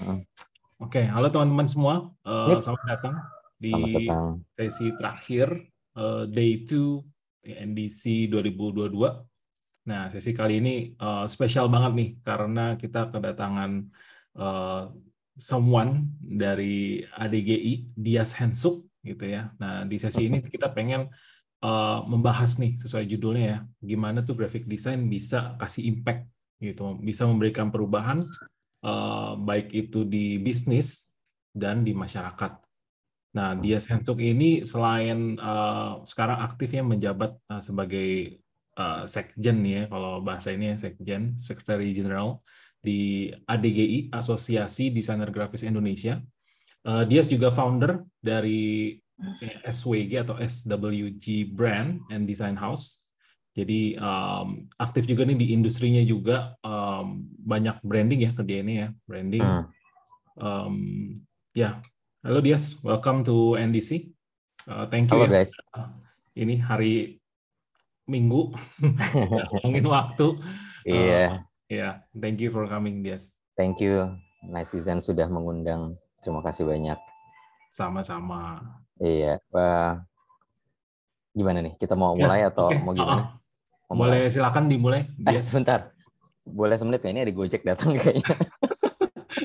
Oke, okay, halo teman-teman semua. Uh, Selamat datang di selamat datang. sesi terakhir uh, Day 2 NDC 2022. Nah, sesi kali ini uh, spesial banget nih karena kita kedatangan uh, someone dari ADGI, Dias Hensuk gitu ya. Nah, di sesi ini kita pengen uh, membahas nih sesuai judulnya ya, gimana tuh graphic design bisa kasih impact gitu, bisa memberikan perubahan Eh, baik itu di bisnis dan di masyarakat. Nah, dia Sentuk ini selain eh, sekarang aktifnya menjabat eh, sebagai uh, sekjen ya, kalau bahasa ini ya, sekjen, sekretari General di ADGI Asosiasi Desainer Grafis Indonesia. Uh, dia juga founder dari hmm. SWG atau SWG Brand and Design House jadi um, aktif juga nih di industrinya juga um, banyak branding ya ke ini ya branding. Hmm. Um, ya, halo Dias, welcome to NDC. Uh, eh, thank you. Halo ya. guys. Eh, ini hari Minggu, ngomongin waktu. Eh, iya. Yeah. Uh, yeah, thank you for coming Dias. Thank you, Nice Season sudah mengundang. Terima kasih banyak. Sama-sama. Iya. Uh, gimana nih? Kita mau ya, mulai atau okay. mau gimana? Uh oh, -huh. Boleh silakan dimulai. Eh, sebentar. Boleh semenit kayaknya Ini ada Gojek datang kayaknya.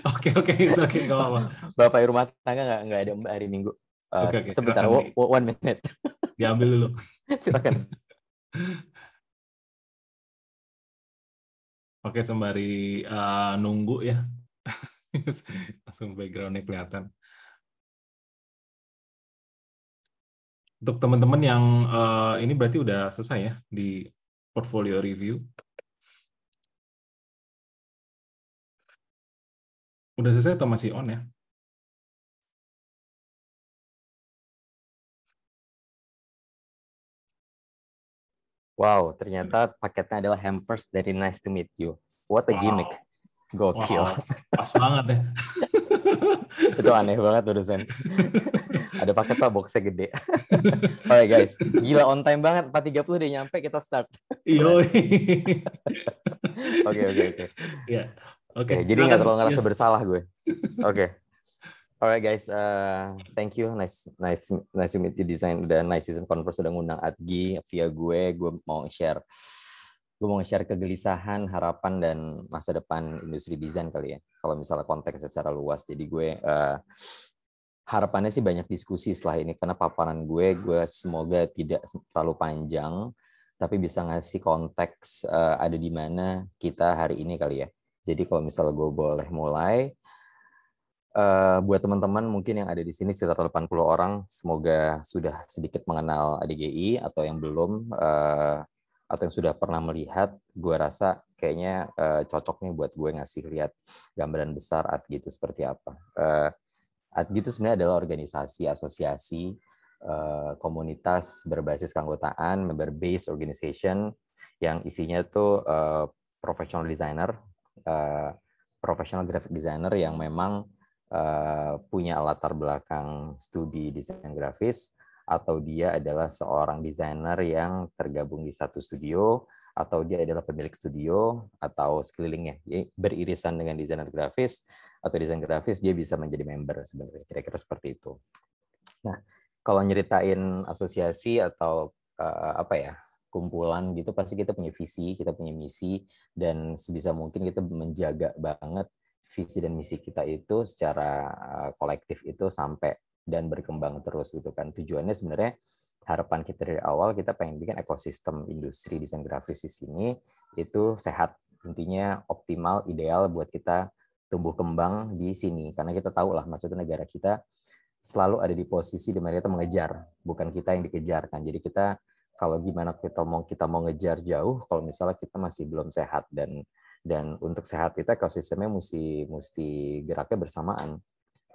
Oke oke oke kalau apa-apa. Bapak rumah tangga nggak nggak ada hari Minggu. Uh, eh, okay, okay. Sebentar, silakan, one minute. Diambil dulu. silakan. Oke sembari uh, nunggu ya, langsung backgroundnya kelihatan. Untuk teman-teman yang uh, ini berarti udah selesai ya di portfolio review. Udah selesai atau masih on ya? Wow, ternyata paketnya adalah hampers dari Nice to Meet You. What a wow. gimmick. Gokil. Wow, pas banget ya. itu aneh banget tuh dosen. Ada paket pak boxnya gede. Oke guys, gila on time banget. 4.30 dia nyampe kita start. Iya. Oke oke oke. Iya. Oke. Jadi nggak terlalu ngerasa yes. bersalah gue. Oke. Okay. Alright guys, uh, thank you. Nice, nice, nice to meet you. Design udah nice season conference udah ngundang Adgi via gue. Gue mau share gue mau share kegelisahan, harapan dan masa depan industri desain kali ya. Kalau misalnya konteks secara luas, jadi gue uh, harapannya sih banyak diskusi setelah ini karena paparan gue, gue semoga tidak terlalu panjang, tapi bisa ngasih konteks uh, ada di mana kita hari ini kali ya. Jadi kalau misalnya gue boleh mulai, uh, buat teman-teman mungkin yang ada di sini sekitar 80 orang, semoga sudah sedikit mengenal ADGI atau yang belum. Uh, atau yang sudah pernah melihat, gue rasa kayaknya uh, cocok nih buat gue ngasih lihat gambaran besar at gitu seperti apa. Uh, gitu gitu sebenarnya adalah organisasi, asosiasi, uh, komunitas berbasis keanggotaan, member-based organization, yang isinya tuh uh, professional designer, uh, professional graphic designer yang memang uh, punya latar belakang studi desain grafis, atau dia adalah seorang desainer yang tergabung di satu studio, atau dia adalah pemilik studio atau sekelilingnya beririsan dengan desainer grafis atau desain grafis dia bisa menjadi member sebenarnya kira-kira seperti itu. Nah, kalau nyeritain asosiasi atau uh, apa ya kumpulan gitu pasti kita punya visi, kita punya misi dan sebisa mungkin kita menjaga banget visi dan misi kita itu secara eh, kolektif itu sampai dan berkembang terus gitu kan. Tujuannya sebenarnya harapan kita dari awal kita pengen bikin ekosistem industri desain grafis di sini itu sehat intinya optimal ideal buat kita tumbuh kembang di sini karena kita tahu lah maksudnya negara kita selalu ada di posisi di mana kita mengejar bukan kita yang dikejar kan jadi kita kalau gimana kita mau kita mau ngejar jauh kalau misalnya kita masih belum sehat dan dan untuk sehat kita ekosistemnya mesti mesti geraknya bersamaan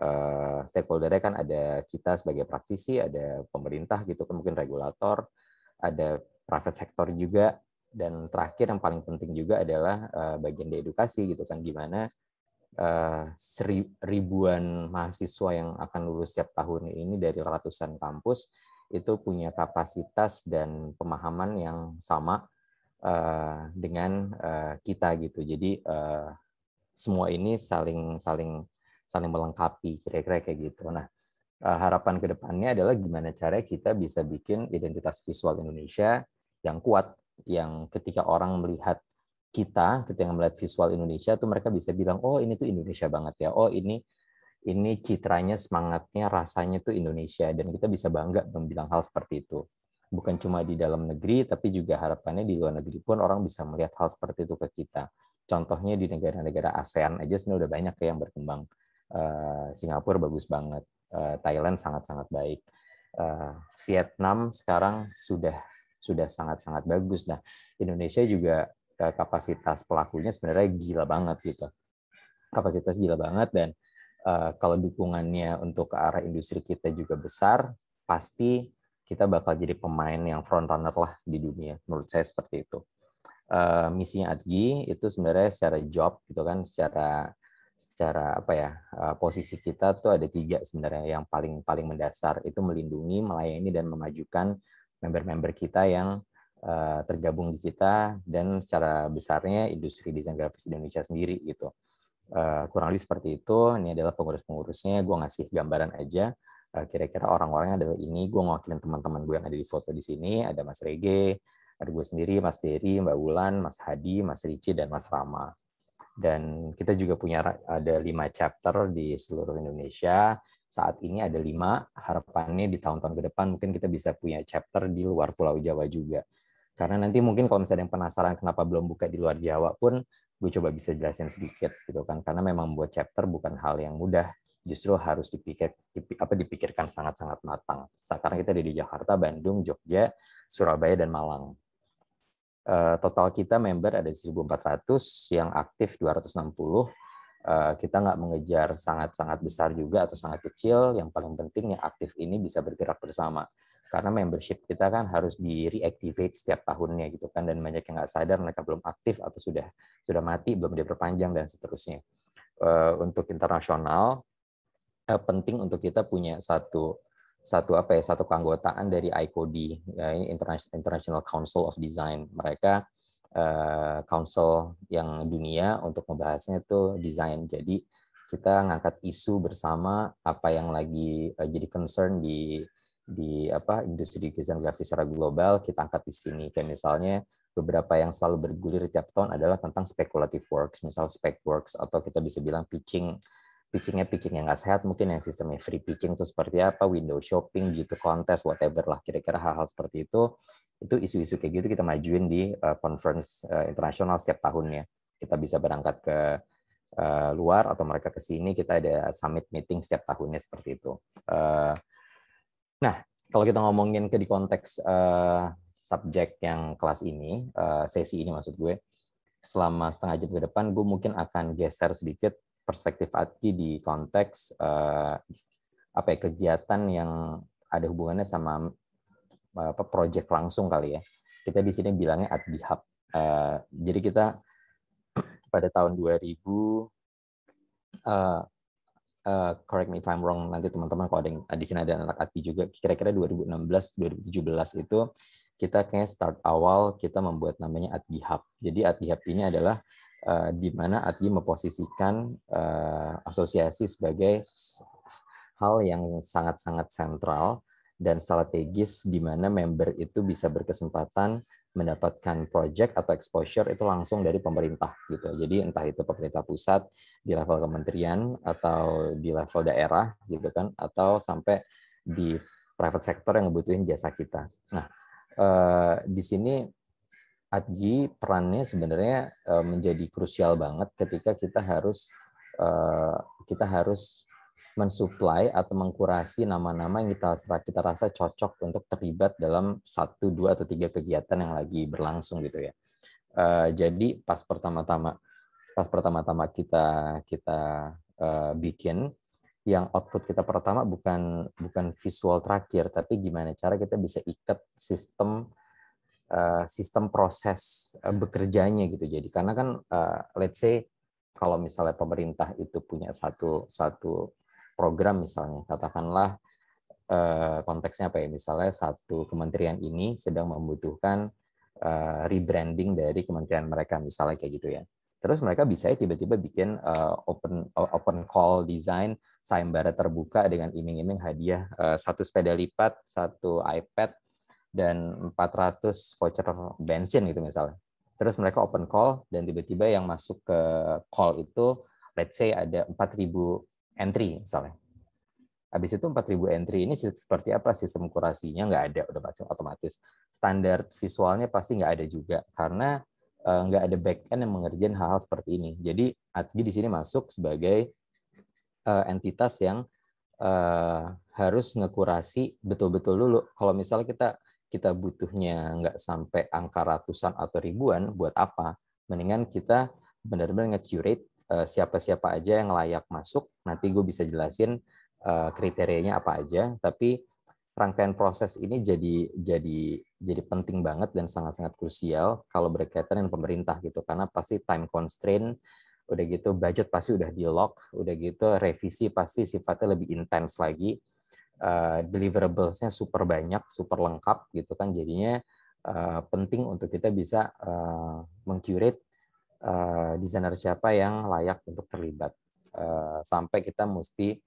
uh, stakeholdernya kan ada kita sebagai praktisi, ada pemerintah gitu kan mungkin regulator, ada private sector juga, dan terakhir yang paling penting juga adalah eh, bagian di edukasi gitu kan gimana eh, ribuan mahasiswa yang akan lulus setiap tahun ini dari ratusan kampus itu punya kapasitas dan pemahaman yang sama dengan kita gitu. Jadi semua ini saling saling saling melengkapi kira-kira kayak gitu. Nah, eh, harapan kedepannya adalah gimana cara kita bisa bikin identitas visual Indonesia yang kuat, yang ketika orang melihat kita, ketika melihat visual Indonesia tuh mereka bisa bilang, oh ini tuh Indonesia banget ya, oh ini ini citranya, semangatnya, rasanya tuh Indonesia dan kita bisa bangga membilang hal seperti itu bukan cuma di dalam negeri, tapi juga harapannya di luar negeri pun orang bisa melihat hal seperti itu ke kita. Contohnya di negara-negara ASEAN aja sebenarnya udah banyak ya yang berkembang. Eh, Singapura bagus banget, eh, Thailand sangat-sangat baik, eh, Vietnam sekarang sudah sudah sangat-sangat bagus. Nah, Indonesia juga kapasitas pelakunya sebenarnya gila banget gitu, kapasitas gila banget dan kalau dukungannya untuk ke arah industri kita juga besar, pasti kita bakal jadi pemain yang front runner lah di dunia. Menurut saya seperti itu. Uh, misinya Adgi itu sebenarnya secara job gitu kan, secara secara apa ya eh, posisi kita tuh ada tiga sebenarnya yang paling paling mendasar itu melindungi, melayani dan memajukan member-member kita yang eh, tergabung di kita dan secara besarnya industri desain grafis Indonesia sendiri gitu. Eh, kurang lebih seperti itu. Ini adalah pengurus-pengurusnya. Gue ngasih gambaran aja kira-kira orang-orangnya adalah ini. Gue ngwakilin teman-teman gue yang ada di foto di sini. Ada Mas Rege, ada gue sendiri, Mas Dery, Mbak Wulan, Mas Hadi, Mas Ricci, dan Mas Rama dan kita juga punya ada lima chapter di seluruh Indonesia. Saat ini ada lima, harapannya di tahun-tahun ke depan mungkin kita bisa punya chapter di luar Pulau Jawa juga. Karena nanti mungkin kalau misalnya yang penasaran kenapa belum buka di luar Jawa pun, gue coba bisa jelasin sedikit gitu kan. Karena memang buat chapter bukan hal yang mudah, justru harus dipikir apa dipikirkan sangat-sangat matang. Sekarang kita ada di Jakarta, Bandung, Jogja, Surabaya, dan Malang. Eh, total kita member ada 1.400 yang aktif 260 eh, kita nggak mengejar sangat-sangat besar juga atau sangat kecil yang paling penting yang aktif ini bisa bergerak bersama karena membership kita kan harus di reactivate setiap tahunnya gitu kan dan banyak yang nggak sadar mereka belum aktif atau sudah sudah mati belum diperpanjang dan seterusnya eh, untuk internasional penting untuk kita punya satu satu apa ya satu keanggotaan dari ICOD ya, International Council of Design mereka uh, council yang dunia untuk membahasnya itu desain jadi kita ngangkat isu bersama apa yang lagi uh, jadi concern di di apa industri desain grafis secara global kita angkat di sini kayak misalnya beberapa yang selalu bergulir tiap tahun adalah tentang speculative works misal spec works atau kita bisa bilang pitching pitchingnya pitching yang nggak sehat mungkin yang sistemnya free pitching itu seperti apa window shopping beauty contest whatever lah kira-kira hal-hal seperti itu itu isu-isu kayak gitu kita majuin di uh, conference uh, internasional setiap tahunnya kita bisa berangkat ke uh, luar atau mereka ke sini kita ada summit meeting setiap tahunnya seperti itu uh, nah kalau kita ngomongin ke di konteks uh, subjek yang kelas ini uh, sesi ini maksud gue selama setengah jam ke depan gue mungkin akan geser sedikit perspektif ATKI di konteks uh, apa ya, kegiatan yang ada hubungannya sama eh, apa project langsung kali ya. Kita di sini bilangnya ATKI Hub. Uh, jadi kita pada tahun 2000 uh, uh, correct me if I'm wrong nanti teman-teman kalau ada yang di sini ada anak ATI juga kira-kira 2016 2017 itu kita kayak start awal kita membuat namanya ATI Hub. Jadi ATI Hub ini adalah dimana eh, di mana ATI memposisikan uh, asosiasi sebagai hal yang sangat-sangat sentral dan strategis di mana member itu bisa berkesempatan mendapatkan project atau exposure itu langsung dari pemerintah gitu. Jadi entah itu pemerintah pusat di level kementerian atau di level daerah gitu kan atau sampai di private sector yang ngebutuhin jasa kita. Nah, eh, di sini Adji perannya sebenarnya eh, menjadi krusial banget ketika kita harus eh, kita harus mensuplai atau mengkurasi nama-nama yang kita kita rasa cocok untuk terlibat dalam satu, dua atau tiga kegiatan yang lagi berlangsung gitu ya. Eh, jadi pas pertama-tama pas pertama-tama kita kita bikin yang output kita pertama bukan bukan visual terakhir tapi gimana cara kita bisa ikat sistem Eh, sistem proses eh, hmm. bekerjanya gitu. Jadi karena kan uh, let's say kalau misalnya pemerintah itu punya satu satu program misalnya katakanlah uh, konteksnya apa ya misalnya satu kementerian ini sedang membutuhkan uh, rebranding dari kementerian mereka misalnya kayak gitu ya. Terus mereka bisa tiba-tiba bikin uh, open open call design sayembara terbuka dengan iming-iming hadiah uh, satu sepeda lipat, satu iPad, dan 400 voucher bensin gitu misalnya. Terus mereka open call dan tiba-tiba yang masuk ke call itu let's say ada 4000 entry misalnya. Habis itu 4000 entry ini seperti apa sistem kurasinya nggak ada udah macam otomatis. Standar visualnya pasti nggak ada juga karena eh, nggak ada back end yang mengerjain hal-hal seperti ini. Jadi Adbi di sini masuk sebagai eh, entitas yang eh, harus ngekurasi betul-betul dulu. Kalau misalnya kita kita butuhnya nggak sampai angka ratusan atau ribuan, buat apa? Mendingan kita benar-benar nge-curate eh, siapa-siapa aja yang layak masuk. Nanti gue bisa jelasin eh, kriterianya apa aja, tapi rangkaian proses ini jadi jadi jadi penting banget dan sangat-sangat krusial kalau berkaitan dengan pemerintah gitu karena pasti time constraint udah gitu budget pasti udah di lock udah gitu revisi pasti sifatnya lebih intens lagi Eh, deliverablesnya super banyak, super lengkap gitu kan. Jadinya uh, penting untuk kita bisa uh, mengcurate uh, desainer siapa yang layak untuk terlibat. Uh, sampai kita mesti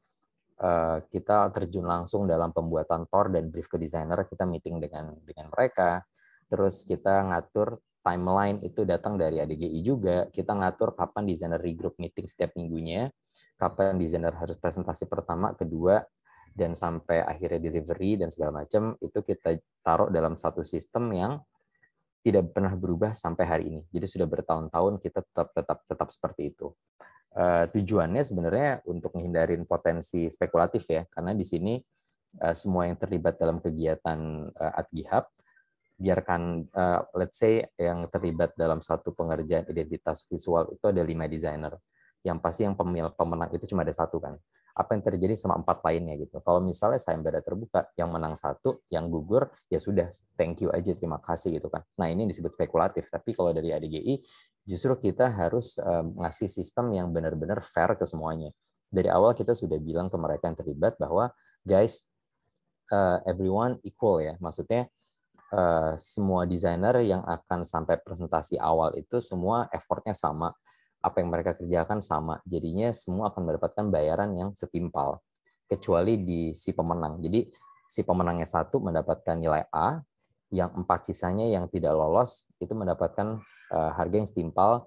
uh, kita terjun langsung dalam pembuatan tor dan brief ke desainer, kita meeting dengan dengan mereka, terus kita ngatur timeline itu datang dari ADGI juga. Kita ngatur kapan desainer regroup meeting setiap minggunya, kapan desainer harus presentasi pertama, kedua, dan sampai akhirnya delivery dan segala macam itu kita taruh dalam satu sistem yang tidak pernah berubah sampai hari ini. Jadi sudah bertahun-tahun kita tetap tetap tetap seperti itu. Uh, tujuannya sebenarnya untuk menghindarin potensi spekulatif ya, karena di sini uh, semua yang terlibat dalam kegiatan uh, eh, AdGihub biarkan uh, let's say yang terlibat dalam satu pengerjaan identitas visual itu ada lima desainer yang pasti yang pemenang itu cuma ada satu kan. Apa yang terjadi sama empat lainnya gitu. Kalau misalnya saya sayembara terbuka, yang menang satu, yang gugur, ya sudah, thank you aja, terima kasih gitu kan. Nah ini disebut spekulatif, tapi kalau dari ADGI, justru kita harus ngasih sistem yang benar-benar fair ke semuanya. Dari awal kita sudah bilang ke mereka yang terlibat bahwa, guys, uh, everyone equal ya, maksudnya uh, semua desainer yang akan sampai presentasi awal itu semua effortnya sama, apa yang mereka kerjakan sama. Jadinya semua akan mendapatkan bayaran yang setimpal, kecuali di si pemenang. Jadi si pemenangnya satu mendapatkan nilai A, yang empat sisanya yang tidak lolos itu mendapatkan eh, harga yang setimpal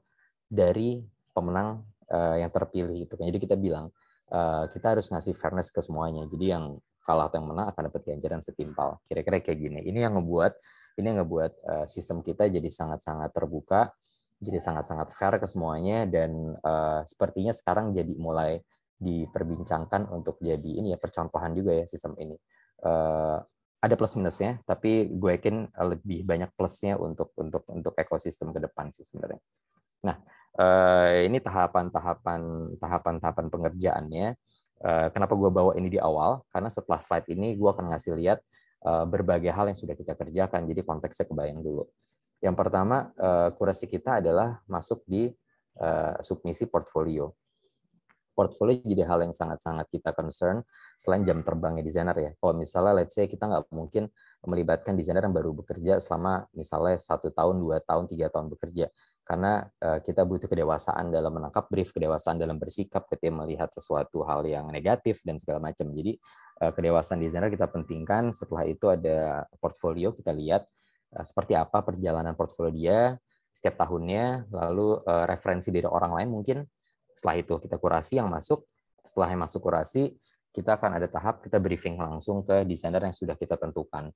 dari pemenang eh, yang terpilih gitu. Kan. Jadi kita bilang eh, kita harus ngasih fairness ke semuanya. Jadi yang kalah atau yang menang akan dapat ganjaran setimpal. Kira-kira kayak gini. Ini yang ngebuat ini yang ngebuat sistem kita jadi sangat-sangat terbuka jadi sangat-sangat fair ke semuanya dan uh, sepertinya sekarang jadi mulai diperbincangkan untuk jadi ini ya percontohan juga ya sistem ini. Uh, ada plus minusnya, tapi gue yakin lebih banyak plusnya untuk untuk untuk ekosistem ke depan sih sebenarnya. Nah, uh, ini tahapan-tahapan tahapan-tahapan pengerjaannya. Uh, kenapa gue bawa ini di awal? Karena setelah slide ini gue akan ngasih lihat berbagai hal yang sudah kita kerjakan. Jadi konteksnya kebayang dulu. Yang pertama, eh, kurasi kita adalah masuk di eh, submisi portfolio. Portfolio jadi hal yang sangat-sangat kita concern selain jam terbangnya desainer ya. Kalau misalnya let's say kita nggak mungkin melibatkan desainer yang baru bekerja selama misalnya satu tahun, dua tahun, tiga tahun bekerja. Karena eh, kita butuh kedewasaan dalam menangkap brief, kedewasaan dalam bersikap ketika melihat sesuatu hal yang negatif dan segala macam. Jadi kedewasaan desainer kita pentingkan. Setelah itu ada portfolio kita lihat Eh, seperti apa perjalanan portfolio dia setiap tahunnya, lalu eh, referensi dari orang lain mungkin setelah itu kita kurasi yang masuk, setelah yang masuk kurasi, kita akan ada tahap kita briefing langsung ke desainer yang sudah kita tentukan.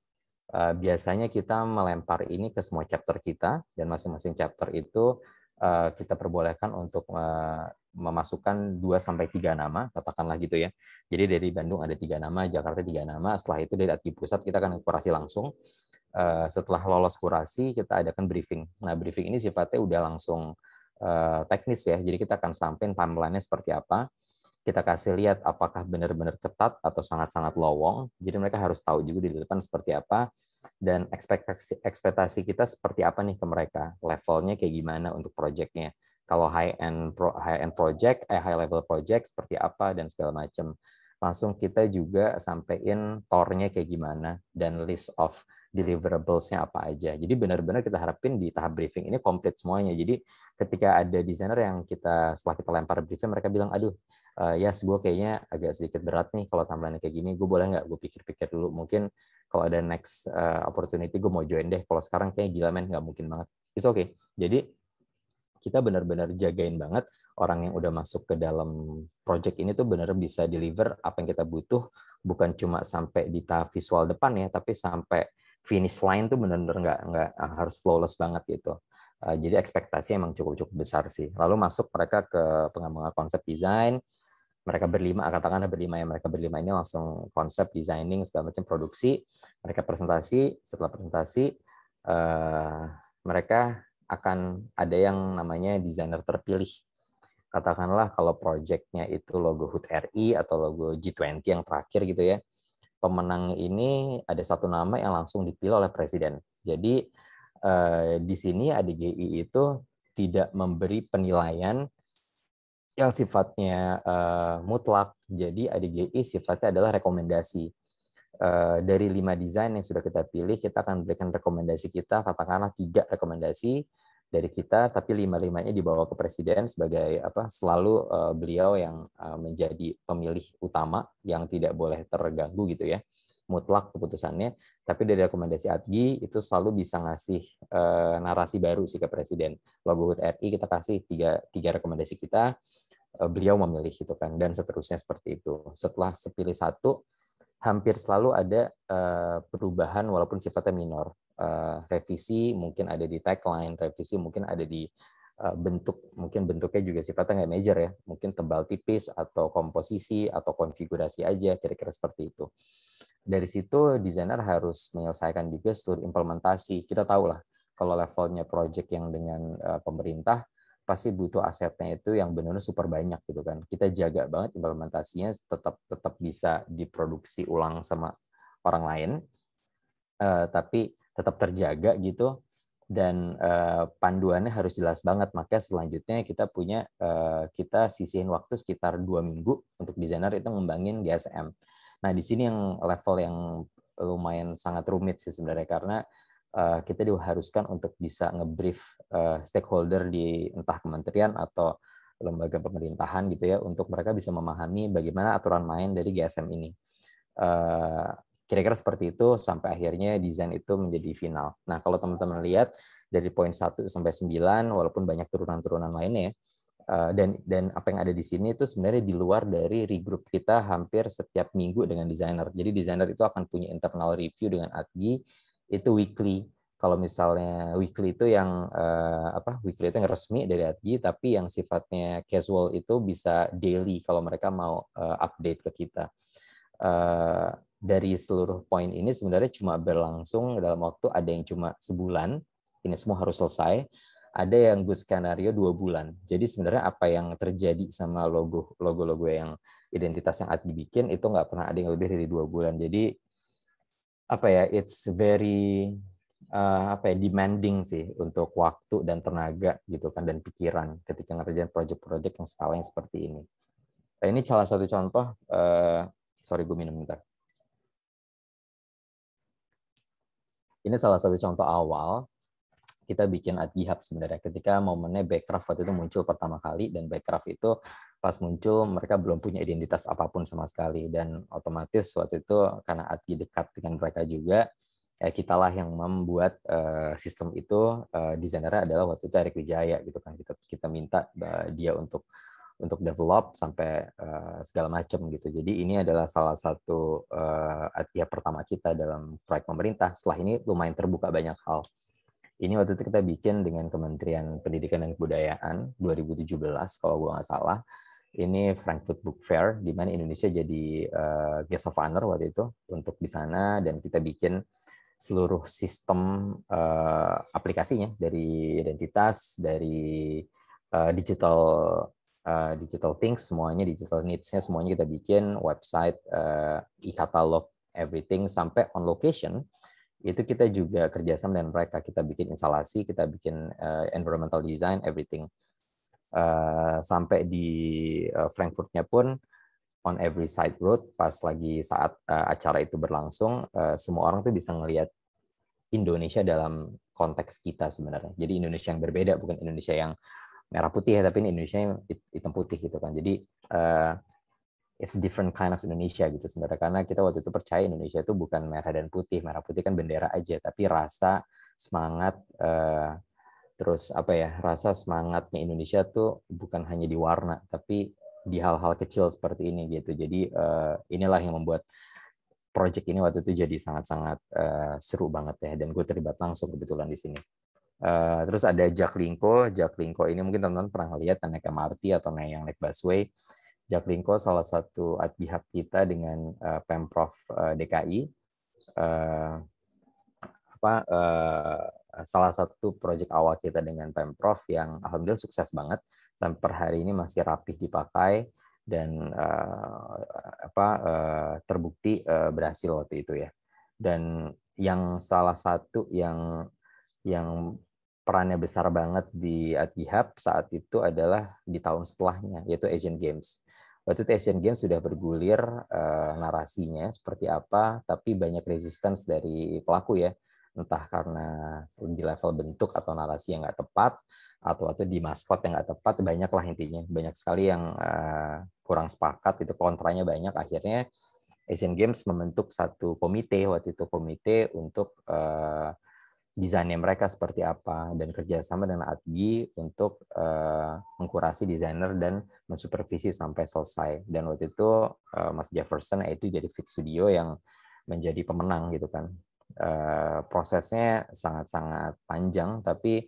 Eh, biasanya kita melempar ini ke semua chapter kita, dan masing-masing chapter itu Eh, kita perbolehkan untuk eh, memasukkan 2 sampai tiga nama, katakanlah gitu ya. Jadi dari Bandung ada tiga nama, Jakarta tiga nama, setelah itu dari Adki Pusat kita akan kurasi langsung. Eh, setelah lolos kurasi, kita adakan briefing. Nah, briefing ini sifatnya udah langsung teknis ya, jadi kita akan sampaikan timeline-nya seperti apa, kita kasih lihat apakah benar-benar ketat atau sangat-sangat lowong. Jadi mereka harus tahu juga di depan seperti apa dan ekspektasi ekspektasi kita seperti apa nih ke mereka. Levelnya kayak gimana untuk proyeknya. Kalau high end pro, high end project, eh, high level project seperti apa dan segala macam. Langsung kita juga sampaikan tornya kayak gimana dan list of deliverablesnya apa aja. Jadi benar-benar kita harapin di tahap briefing ini komplit semuanya. Jadi ketika ada desainer yang kita setelah kita lempar briefing mereka bilang, aduh uh, eh, ya yes, gue kayaknya agak sedikit berat nih kalau tampilannya kayak gini gue boleh nggak gue pikir-pikir dulu mungkin kalau ada next uh, opportunity gue mau join deh kalau sekarang kayak gila men nggak mungkin banget it's okay jadi kita benar-benar jagain banget orang yang udah masuk ke dalam project ini tuh benar bisa deliver apa yang kita butuh bukan cuma sampai di tahap visual depan ya tapi sampai finish line tuh benar-benar nggak nggak eh, harus flawless banget gitu Eh, jadi ekspektasi emang cukup cukup besar sih. Lalu masuk mereka ke pengembangan konsep desain. Mereka berlima, katakanlah berlima ya, mereka berlima ini langsung konsep designing segala macam produksi. Mereka presentasi, setelah presentasi eh, mereka akan ada yang namanya desainer terpilih. Katakanlah kalau proyeknya itu logo HUT RI atau logo G20 yang terakhir gitu ya. Pemenang ini ada satu nama yang langsung dipilih oleh presiden. Jadi Eh, di sini ADGI itu tidak memberi penilaian yang sifatnya eh, mutlak. Jadi ADGI sifatnya adalah rekomendasi. Eh, dari lima desain yang sudah kita pilih, kita akan berikan rekomendasi kita, katakanlah tiga rekomendasi dari kita, tapi lima-limanya dibawa ke presiden sebagai apa selalu beliau yang menjadi pemilih utama yang tidak boleh terganggu gitu ya mutlak keputusannya, tapi dari rekomendasi ATGI itu selalu bisa ngasih e, narasi baru sih ke Presiden. Logo HUT RI kita kasih tiga, tiga rekomendasi kita, e, beliau memilih gitu kan, dan seterusnya seperti itu. Setelah sepilih satu, hampir selalu ada e, perubahan walaupun sifatnya minor. E, revisi mungkin ada di tagline, revisi mungkin ada di bentuk mungkin bentuknya juga sifatnya nggak major ya mungkin tebal tipis atau komposisi atau konfigurasi aja kira-kira seperti itu dari situ desainer harus menyelesaikan juga seluruh implementasi. Kita tahu lah kalau levelnya project yang dengan uh, pemerintah pasti butuh asetnya itu yang benar-benar super banyak gitu kan. Kita jaga banget implementasinya tetap tetap bisa diproduksi ulang sama orang lain. Uh, tapi tetap terjaga gitu dan uh, panduannya harus jelas banget Maka selanjutnya kita punya uh, kita sisihin waktu sekitar dua minggu untuk desainer itu ngembangin GSM Nah, di sini yang level yang lumayan sangat rumit sih sebenarnya karena uh, kita diharuskan untuk bisa ngebrief uh, stakeholder di entah kementerian atau lembaga pemerintahan gitu ya untuk mereka bisa memahami bagaimana aturan main dari GSM ini. Eh, kira-kira seperti itu sampai akhirnya desain itu menjadi final. Nah kalau teman-teman lihat dari poin 1 sampai 9 walaupun banyak turunan-turunan lainnya ya, Eh, dan dan apa yang ada di sini itu sebenarnya di luar dari regroup kita hampir setiap minggu dengan desainer. Jadi desainer itu akan punya internal review dengan Adgi itu weekly. Kalau misalnya weekly itu yang uh, apa weekly itu yang resmi dari Adgi, tapi yang sifatnya casual itu bisa daily kalau mereka mau uh, update ke kita. Uh, dari seluruh poin ini sebenarnya cuma berlangsung dalam waktu ada yang cuma sebulan. Ini semua harus selesai ada yang good skenario dua bulan. Jadi sebenarnya apa yang terjadi sama logo logo logo yang identitas yang Adi bikin itu nggak pernah ada yang lebih dari dua bulan. Jadi apa ya, it's very uh, apa ya demanding sih untuk waktu dan tenaga gitu kan dan pikiran ketika ngerjain project-project yang skalanya seperti ini. Nah, ini salah satu contoh. Uh, sorry gue minum bentar. Ini salah satu contoh awal kita bikin adgihab sebenarnya ketika momennya Backcraft waktu itu muncul pertama kali dan Backcraft itu pas muncul mereka belum punya identitas apapun sama sekali dan otomatis waktu itu karena adgi dekat dengan mereka juga ya lah yang membuat uh, sistem itu uh, desainernya adalah waktu itu Erik Wijaya gitu kan kita kita minta eh, dia untuk untuk develop sampai uh, segala macam gitu jadi ini adalah salah satu uh, pertama kita dalam proyek pemerintah setelah ini lumayan terbuka banyak hal ini waktu itu kita bikin dengan Kementerian Pendidikan dan Kebudayaan 2017 kalau gue nggak salah. Ini Frankfurt Book Fair di mana Indonesia jadi uh, guest of honor waktu itu untuk di sana dan kita bikin seluruh sistem uh, aplikasinya dari identitas, dari uh, digital uh, digital things semuanya digital needs-nya semuanya kita bikin website uh, e-katalog everything sampai on location itu kita juga kerjasama dengan mereka. Kita bikin instalasi, kita bikin uh, environmental design, everything. Uh, sampai di uh, Frankfurtnya pun on every side road pas lagi saat uh, acara itu berlangsung uh, semua orang tuh bisa ngelihat Indonesia dalam konteks kita sebenarnya. Jadi Indonesia yang berbeda bukan Indonesia yang merah putih ya tapi ini Indonesia yang hitam putih gitu kan. Jadi uh, it's different kind of Indonesia gitu sebenarnya karena kita waktu itu percaya Indonesia itu bukan merah dan putih merah putih kan bendera aja tapi rasa semangat uh, terus apa ya rasa semangatnya Indonesia tuh bukan hanya di warna tapi di hal-hal kecil seperti ini gitu jadi uh, inilah yang membuat project ini waktu itu jadi sangat-sangat uh, seru banget ya dan gue terlibat langsung kebetulan di sini Uh, terus ada Jack Linko Jack Linko ini mungkin teman-teman pernah lihat naik MRT atau naik yang naik busway. Jaklingko salah satu atihab kita dengan uh, Pemprov uh, eh, DKI uh, eh, apa uh, salah satu proyek awal kita dengan Pemprov yang alhamdulillah sukses banget sampai per hari ini masih rapih dipakai dan uh, apa uh, terbukti uh, berhasil waktu itu ya. Dan yang salah satu yang yang perannya besar banget di Atihab saat itu adalah di tahun setelahnya yaitu Asian Games Waktu itu Asian Games sudah bergulir uh, narasinya seperti apa, tapi banyak resistance dari pelaku ya. Entah karena di level bentuk atau narasi yang nggak tepat, atau atau di maskot yang nggak tepat, banyak lah intinya. Banyak sekali yang uh, kurang sepakat, itu kontranya banyak. Akhirnya Asian Games membentuk satu komite, waktu itu komite untuk uh, desainnya mereka seperti apa dan kerjasama dengan ATGI untuk uh, mengkurasi desainer dan mensupervisi sampai selesai dan waktu itu uh, Mas Jefferson itu jadi Fit Studio yang menjadi pemenang gitu kan uh, prosesnya sangat-sangat panjang tapi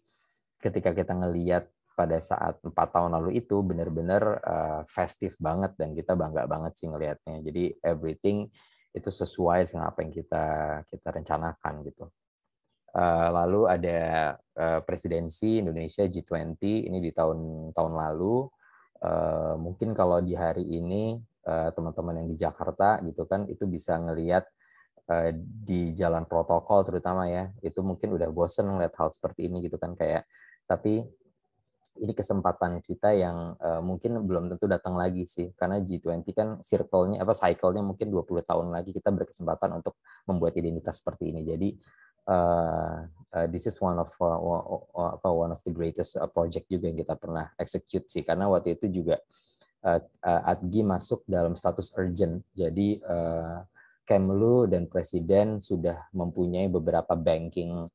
ketika kita ngelihat pada saat empat tahun lalu itu benar-benar uh, festive banget dan kita bangga banget sih ngelihatnya jadi everything itu sesuai dengan apa yang kita kita rencanakan gitu Eh, lalu ada eh, presidensi Indonesia G20 ini di tahun tahun lalu. Eh, mungkin kalau di hari ini teman-teman yang di Jakarta gitu kan itu bisa ngelihat di jalan protokol terutama ya itu mungkin udah bosen ngeliat hal seperti ini gitu kan kayak tapi ini kesempatan kita yang uh, mungkin belum tentu datang lagi sih karena G20 kan circle-nya apa cycle-nya mungkin 20 tahun lagi kita berkesempatan untuk membuat identitas seperti ini jadi uh, uh, this is one of uh, one of the greatest project juga yang kita pernah execute sih karena waktu itu juga uh, Adgi masuk dalam status urgent jadi uh, Kemlu dan Presiden sudah mempunyai beberapa banking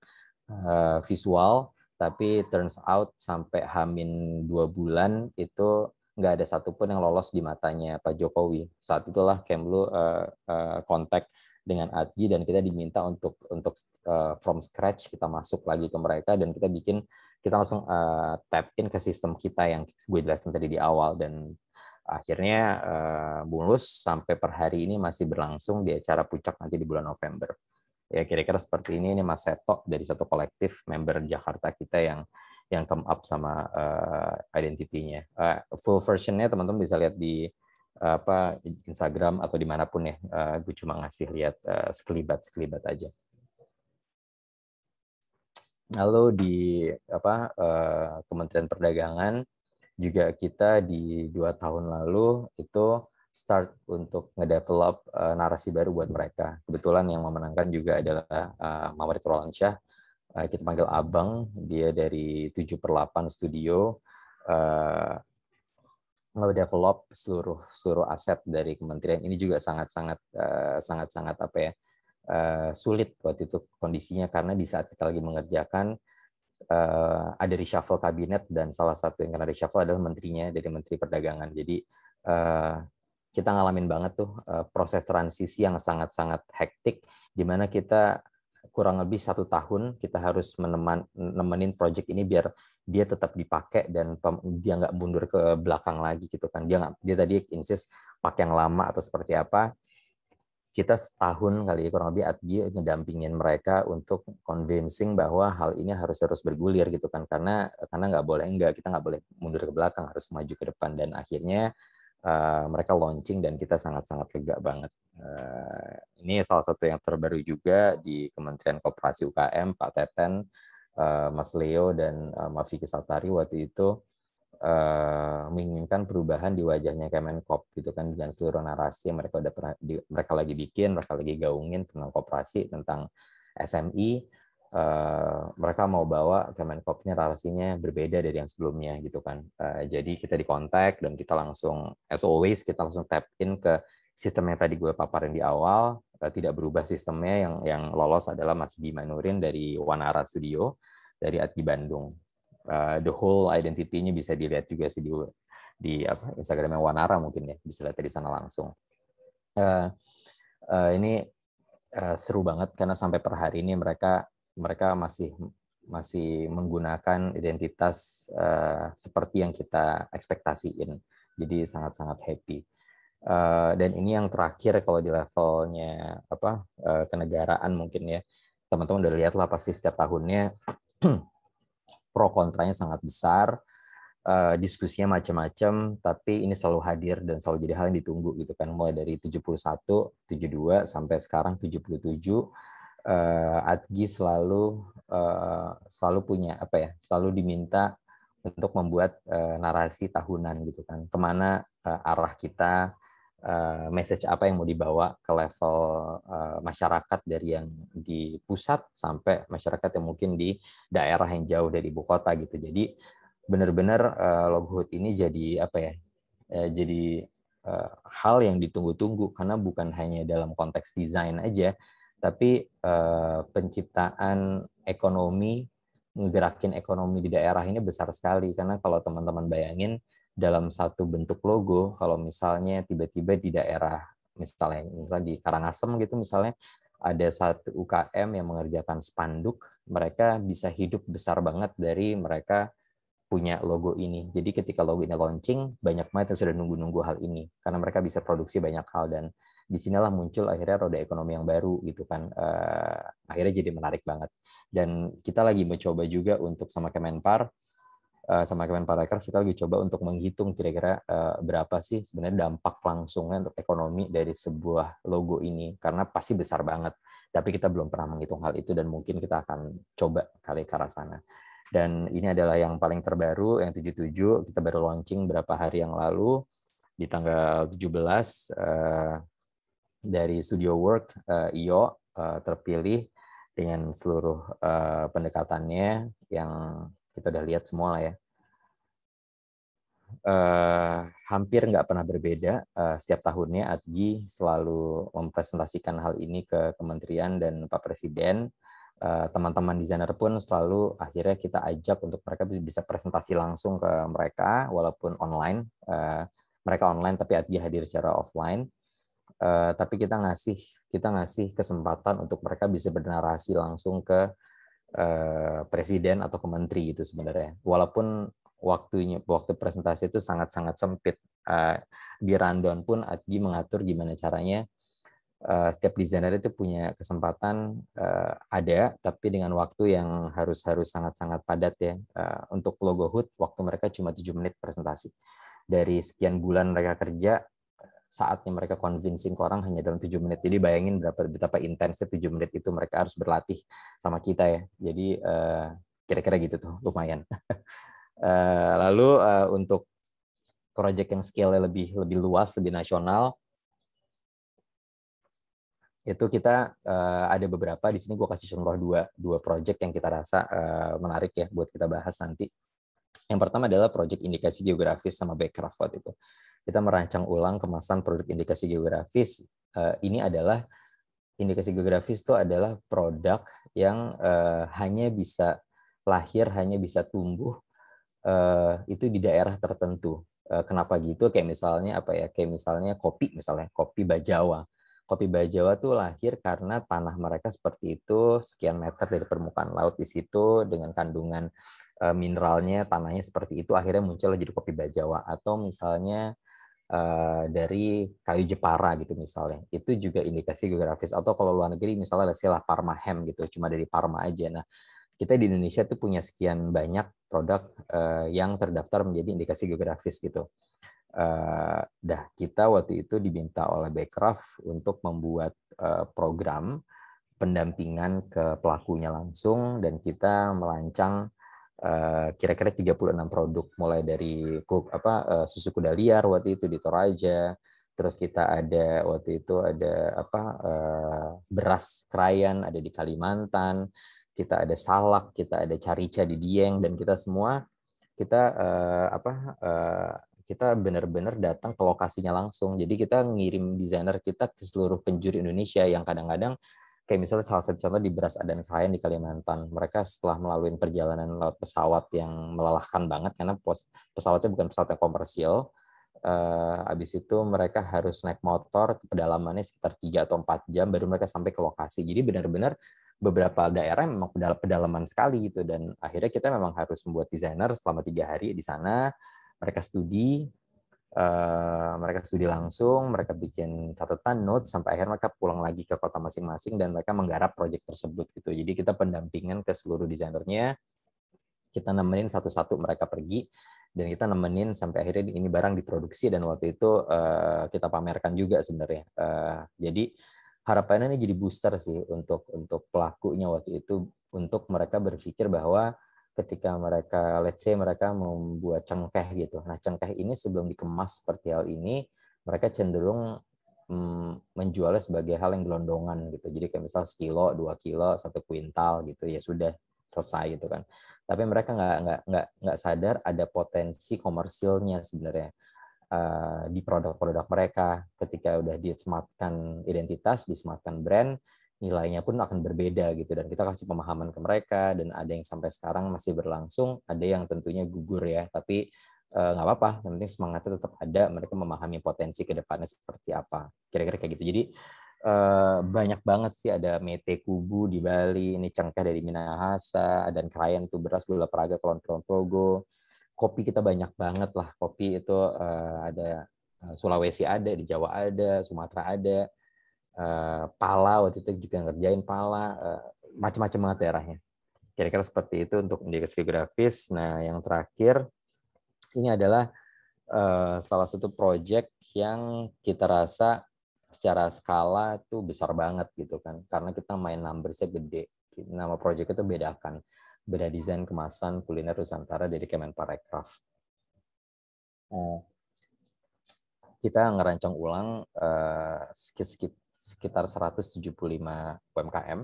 uh, visual tapi turns out sampai Hamin dua bulan itu nggak ada satupun yang lolos di matanya Pak Jokowi. Saat itulah Kemlu kontak uh, uh, dengan Adgi dan kita diminta untuk untuk uh, from scratch kita masuk lagi ke mereka dan kita bikin kita langsung uh, tap in ke sistem kita yang gue jelasin tadi di awal dan akhirnya uh, sampai per hari ini masih berlangsung di acara puncak nanti di bulan November. Ya kira-kira seperti ini ini Mas Seto dari satu kolektif member Jakarta kita yang yang come up sama uh, identitinya. Uh, full versionnya teman-teman bisa lihat di apa Instagram atau dimanapun ya. Uh, eh, gue cuma ngasih lihat uh, eh, sekelibat sekelibat aja. Lalu di apa uh, Kementerian Perdagangan juga kita di dua tahun lalu itu start untuk ngedevelop uh, narasi baru buat mereka. Kebetulan yang memenangkan juga adalah uh, Mawarid Rolansyah, uh, kita panggil Abang, dia dari 7 per 8 studio, uh, develop seluruh seluruh aset dari kementerian ini juga sangat-sangat eh, sangat-sangat apa ya eh, sulit buat itu kondisinya karena di saat kita lagi mengerjakan eh, ada reshuffle kabinet dan salah satu yang kena reshuffle adalah menterinya dari menteri perdagangan jadi kita ngalamin banget tuh proses transisi yang sangat-sangat hektik di mana kita kurang lebih satu tahun kita harus meneman, nemenin project ini biar dia tetap dipakai dan dia nggak mundur ke belakang lagi gitu kan dia nggak dia tadi insist pakai yang lama atau seperti apa kita setahun kali kurang lebih Atgi ngedampingin mereka untuk convincing bahwa hal ini harus terus bergulir gitu kan karena karena nggak boleh enggak kita nggak boleh mundur ke belakang harus maju ke depan dan akhirnya Uh, mereka launching dan kita sangat-sangat lega banget. Uh, ini salah satu yang terbaru juga di Kementerian Koperasi UKM Pak Teten Eh, Mas Leo dan uh, eh, Mafiki Satari waktu itu uh, menginginkan perubahan di wajahnya Kemenkop gitu kan dengan seluruh narasi yang mereka udah pernah di, mereka lagi bikin, mereka lagi gaungin tentang kooperasi tentang SMI. Uh, mereka mau bawa Kemenkopnya narasinya berbeda dari yang sebelumnya gitu kan. Uh, jadi kita dikontak dan kita langsung as always kita langsung tap in ke sistem yang tadi gue paparin di awal Eh, tidak berubah sistemnya yang yang lolos adalah Mas Bima Nurin dari Wanara Studio dari Ati Bandung. Uh, the whole identity-nya bisa dilihat juga sih di di apa Instagramnya Wanara mungkin ya bisa lihat di sana langsung. Uh, uh, ini uh, seru banget karena sampai per hari ini mereka mereka masih masih menggunakan identitas uh, seperti yang kita ekspektasiin. Jadi sangat-sangat happy. Eh, dan ini yang terakhir kalau di levelnya apa uh, kenegaraan mungkin ya teman-teman udah lihat lah pasti setiap tahunnya pro kontranya sangat besar uh, diskusinya macam-macam tapi ini selalu hadir dan selalu jadi hal yang ditunggu gitu kan mulai dari 71 72 sampai sekarang 77 uh, Adgi selalu uh, selalu punya apa ya selalu diminta untuk membuat uh, narasi tahunan gitu kan kemana uh, arah kita Eh, message apa yang mau dibawa ke level eh, masyarakat dari yang di pusat sampai masyarakat yang mungkin di daerah yang jauh dari ibu kota gitu. Jadi benar-benar uh, ini jadi apa ya? jadi hal yang ditunggu-tunggu karena bukan hanya dalam konteks desain aja, tapi penciptaan ekonomi ngegerakin ekonomi di daerah ini besar sekali karena kalau teman-teman bayangin dalam satu bentuk logo kalau misalnya tiba-tiba di daerah misalnya misalnya di Karangasem gitu misalnya ada satu UKM yang mengerjakan spanduk mereka bisa hidup besar banget dari mereka punya logo ini. Jadi ketika logo ini launching, banyak banget yang sudah nunggu-nunggu hal ini karena mereka bisa produksi banyak hal dan disinilah muncul akhirnya roda ekonomi yang baru gitu kan. Uh, akhirnya jadi menarik banget. Dan kita lagi mencoba juga untuk sama Kemenpar Eh, sama Kemenparekraf kita lagi coba untuk menghitung kira-kira eh, berapa sih sebenarnya dampak langsungnya untuk ekonomi dari sebuah logo ini karena pasti besar banget tapi kita belum pernah menghitung hal itu dan mungkin kita akan coba kali ke arah sana dan ini adalah yang paling terbaru yang 77 kita baru launching berapa hari yang lalu di tanggal 17 eh, dari Studio Work IO terpilih dengan seluruh pendekatannya yang kita udah lihat semua lah ya. Uh, hampir nggak pernah berbeda uh, setiap tahunnya Adgi selalu mempresentasikan hal ini ke Kementerian dan Pak Presiden eh, teman-teman desainer pun selalu akhirnya kita ajak untuk mereka bisa presentasi langsung ke mereka walaupun online mereka online tapi Adgi hadir secara offline tapi kita ngasih kita ngasih kesempatan untuk mereka bisa bernarasi langsung ke Eh, presiden atau menteri itu sebenarnya. Walaupun waktunya waktu presentasi itu sangat-sangat sempit. di eh, rundown pun Adgi mengatur gimana caranya eh, setiap desainer itu punya kesempatan ada tapi dengan waktu yang harus harus sangat-sangat padat ya. untuk logo hood, waktu mereka cuma tujuh menit presentasi. Dari sekian bulan mereka kerja saatnya mereka convincing ke orang hanya dalam tujuh menit. Jadi bayangin berapa betapa intensnya tujuh menit itu mereka harus berlatih sama kita ya. Jadi eh, kira-kira gitu tuh lumayan. Eh, lalu eh, untuk proyek yang scale lebih lebih luas, lebih nasional itu kita ada beberapa di sini gue kasih contoh dua dua project yang kita rasa menarik ya buat kita bahas nanti. Yang pertama adalah proyek indikasi geografis sama Backcraft waktu itu. Kita merancang ulang kemasan produk indikasi geografis. Eh, ini adalah indikasi geografis itu adalah produk yang eh, hanya bisa lahir, hanya bisa tumbuh eh, itu di daerah tertentu. Kenapa gitu? Kayak misalnya apa ya? Kayak misalnya kopi misalnya, kopi Bajawa. Kopi Bajawa tuh lahir karena tanah mereka seperti itu, sekian meter dari permukaan laut di situ dengan kandungan Eh, mineralnya tanahnya seperti itu akhirnya muncul jadi kopi bajawa atau misalnya eh, dari kayu jepara gitu misalnya itu juga indikasi geografis atau kalau luar negeri misalnya silah Parma hem gitu cuma dari Parma aja nah kita di Indonesia tuh punya sekian banyak produk eh, yang terdaftar menjadi indikasi geografis gitu. dah kita waktu itu diminta oleh Backcraft untuk membuat program pendampingan ke pelakunya langsung dan kita merancang Eh, kira-kira 36 produk mulai dari kuk apa eh, susu kuda liar waktu itu di Toraja terus kita ada waktu itu ada apa eh, beras krayan ada di Kalimantan kita ada salak kita ada carica di Dieng dan kita semua kita apa kita benar-benar datang ke lokasinya langsung jadi kita ngirim desainer kita ke seluruh penjuru Indonesia yang kadang-kadang kayak misalnya salah satu contoh di Beras Adan Serayan di Kalimantan, mereka setelah melalui perjalanan lewat pesawat yang melelahkan banget karena pos, pesawatnya bukan pesawat yang komersial, eh, habis itu mereka harus naik motor ke pedalamannya sekitar 3 atau 4 jam baru mereka sampai ke lokasi. Jadi benar-benar beberapa daerah memang pedal pedalaman sekali gitu dan akhirnya kita memang harus membuat desainer selama tiga hari di sana mereka studi Eh, mereka studi langsung, mereka bikin catatan notes sampai akhir mereka pulang lagi ke kota masing-masing dan mereka menggarap proyek tersebut gitu. Jadi kita pendampingan ke seluruh desainernya, kita nemenin satu-satu mereka pergi dan kita nemenin sampai akhirnya ini barang diproduksi dan waktu itu uh, kita pamerkan juga sebenarnya. Uh, jadi harapannya ini jadi booster sih untuk untuk pelakunya waktu itu untuk mereka berpikir bahwa ketika mereka let's say mereka membuat cengkeh gitu. Nah, cengkeh ini sebelum dikemas seperti hal ini, mereka cenderung mm, menjualnya sebagai hal yang gelondongan gitu. Jadi kayak misal sekilo, dua kilo, satu kuintal gitu ya sudah selesai gitu kan. Tapi mereka nggak nggak nggak nggak sadar ada potensi komersilnya sebenarnya uh, di produk-produk mereka ketika udah disematkan identitas, disematkan brand, nilainya pun akan berbeda gitu dan kita kasih pemahaman ke mereka dan ada yang sampai sekarang masih berlangsung ada yang tentunya gugur ya tapi eh, nggak eh, apa-apa yang penting semangatnya tetap ada mereka memahami potensi kedepannya seperti apa kira-kira kayak gitu jadi eh, banyak banget sih ada mete kubu di Bali ini cengkeh dari Minahasa dan klien tuh beras gula peraga kelontong progo kopi kita banyak banget lah kopi itu eh, ada eh, Sulawesi ada di Jawa ada Sumatera ada Eh, pala waktu itu juga ngerjain pala uh, eh, macam-macam banget daerahnya ya, kira-kira seperti itu untuk indikasi geografis nah yang terakhir ini adalah uh, salah satu proyek yang kita rasa secara skala itu besar banget gitu kan karena kita main numbersnya gede nama proyek itu bedakan beda desain kemasan kuliner Nusantara dari Kemenparekraf Oh, kita ngerancang ulang uh, sekitar sekitar 175 UMKM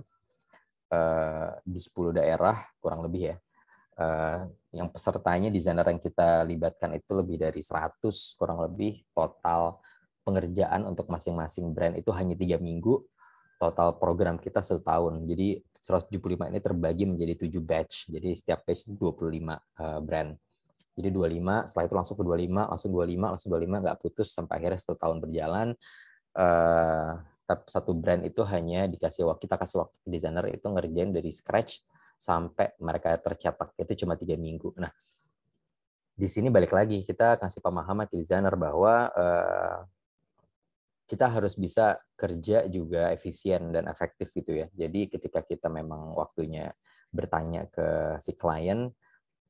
eh, di 10 daerah kurang lebih ya. Eh, yang pesertanya desainer yang kita libatkan itu lebih dari 100 kurang lebih total pengerjaan untuk masing-masing brand itu hanya tiga minggu total program kita setahun jadi 175 ini terbagi menjadi 7 batch jadi setiap batch itu 25 uh, eh, brand jadi 25 setelah itu langsung ke 25 langsung 25 langsung 25 nggak putus sampai akhirnya satu tahun berjalan satu brand itu hanya dikasih waktu kita kasih waktu desainer itu ngerjain dari scratch sampai mereka tercetak itu cuma tiga minggu. Nah di sini balik lagi kita kasih pemahaman ke desainer bahwa eh, kita harus bisa kerja juga efisien dan efektif gitu ya. Jadi ketika kita memang waktunya bertanya ke si klien,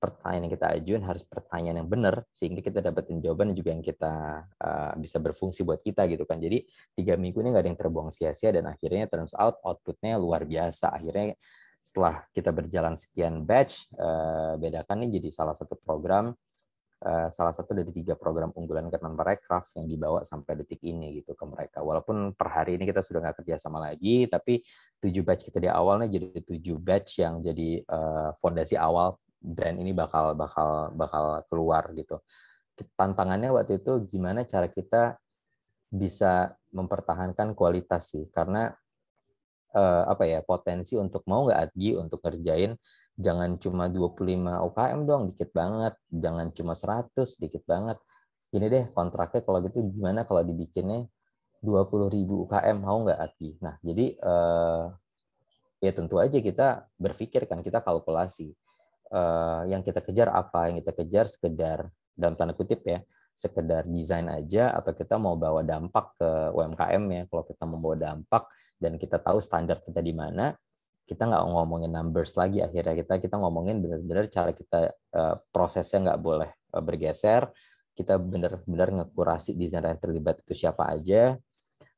pertanyaan yang kita ajuin harus pertanyaan yang benar sehingga kita dapetin jawaban juga yang kita uh, bisa berfungsi buat kita gitu kan jadi tiga minggu ini nggak ada yang terbuang sia-sia dan akhirnya turns out outputnya luar biasa akhirnya setelah kita berjalan sekian batch uh, bedakan ini jadi salah satu program uh, salah satu dari tiga program unggulan Kernel mereka yang dibawa sampai detik ini gitu ke mereka walaupun per hari ini kita sudah nggak kerja sama lagi tapi tujuh batch kita di awalnya jadi tujuh batch yang jadi uh, fondasi awal brand ini bakal bakal bakal keluar gitu. Tantangannya waktu itu gimana cara kita bisa mempertahankan kualitas sih karena eh, apa ya potensi untuk mau nggak adgi untuk ngerjain jangan cuma 25 UKM dong dikit banget jangan cuma 100 dikit banget Ini deh kontraknya kalau gitu gimana kalau dibikinnya ribu UKM mau nggak adgi nah jadi eh, ya tentu aja kita berpikir kan kita kalkulasi uh, yang kita kejar apa yang kita kejar sekedar dalam tanda kutip ya sekedar desain aja atau kita mau bawa dampak ke UMKM ya kalau kita membawa dampak dan kita tahu standar kita di mana kita nggak ngomongin numbers lagi akhirnya kita kita ngomongin benar-benar cara kita uh, prosesnya nggak boleh uh, bergeser kita benar-benar ngekurasi desainer yang terlibat itu siapa aja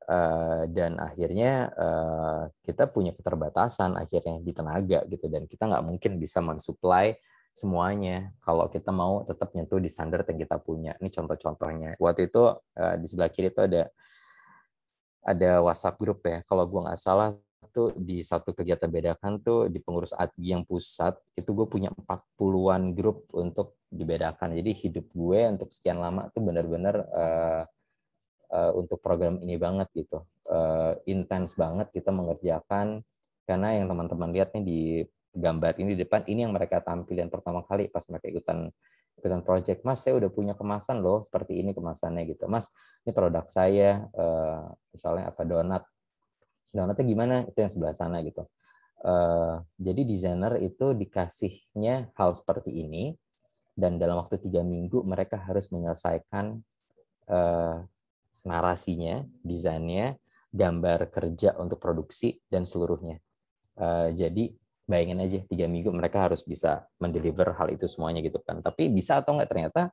Eh, dan akhirnya uh, kita punya keterbatasan akhirnya di tenaga gitu dan kita nggak mungkin bisa mensuplai semuanya kalau kita mau tetap nyentuh di standar yang kita punya ini contoh-contohnya waktu itu uh, di sebelah kiri itu ada ada WhatsApp grup ya kalau gue nggak salah tuh di satu kegiatan bedakan tuh di pengurus ATGI yang pusat itu gue punya 40-an grup untuk dibedakan jadi hidup gue untuk sekian lama tuh benar-benar uh, Eh, untuk program ini banget gitu uh, eh, intens banget kita mengerjakan karena yang teman-teman lihat nih di gambar ini di depan ini yang mereka yang pertama kali pas mereka ikutan ikutan project mas saya udah punya kemasan loh seperti ini kemasannya gitu mas ini produk saya uh, misalnya apa donat donatnya gimana itu yang sebelah sana gitu uh, jadi desainer itu dikasihnya hal seperti ini dan dalam waktu tiga minggu mereka harus menyelesaikan uh, narasinya, desainnya, gambar kerja untuk produksi dan seluruhnya. Uh, jadi bayangin aja tiga minggu mereka harus bisa mendeliver hal itu semuanya gitu kan. Tapi bisa atau nggak ternyata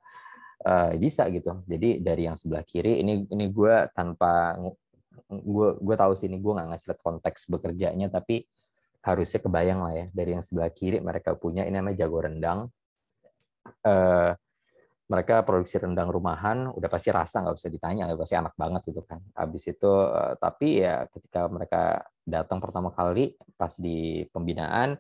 uh, bisa gitu. Jadi dari yang sebelah kiri ini ini gue tanpa gue gue tahu sini gue nggak ngasih konteks bekerjanya tapi harusnya kebayang lah ya dari yang sebelah kiri mereka punya ini namanya jago rendang. Uh, mereka produksi rendang rumahan udah pasti rasa nggak usah ditanya udah pasti enak banget gitu kan habis itu eh, tapi ya ketika mereka datang pertama kali pas di pembinaan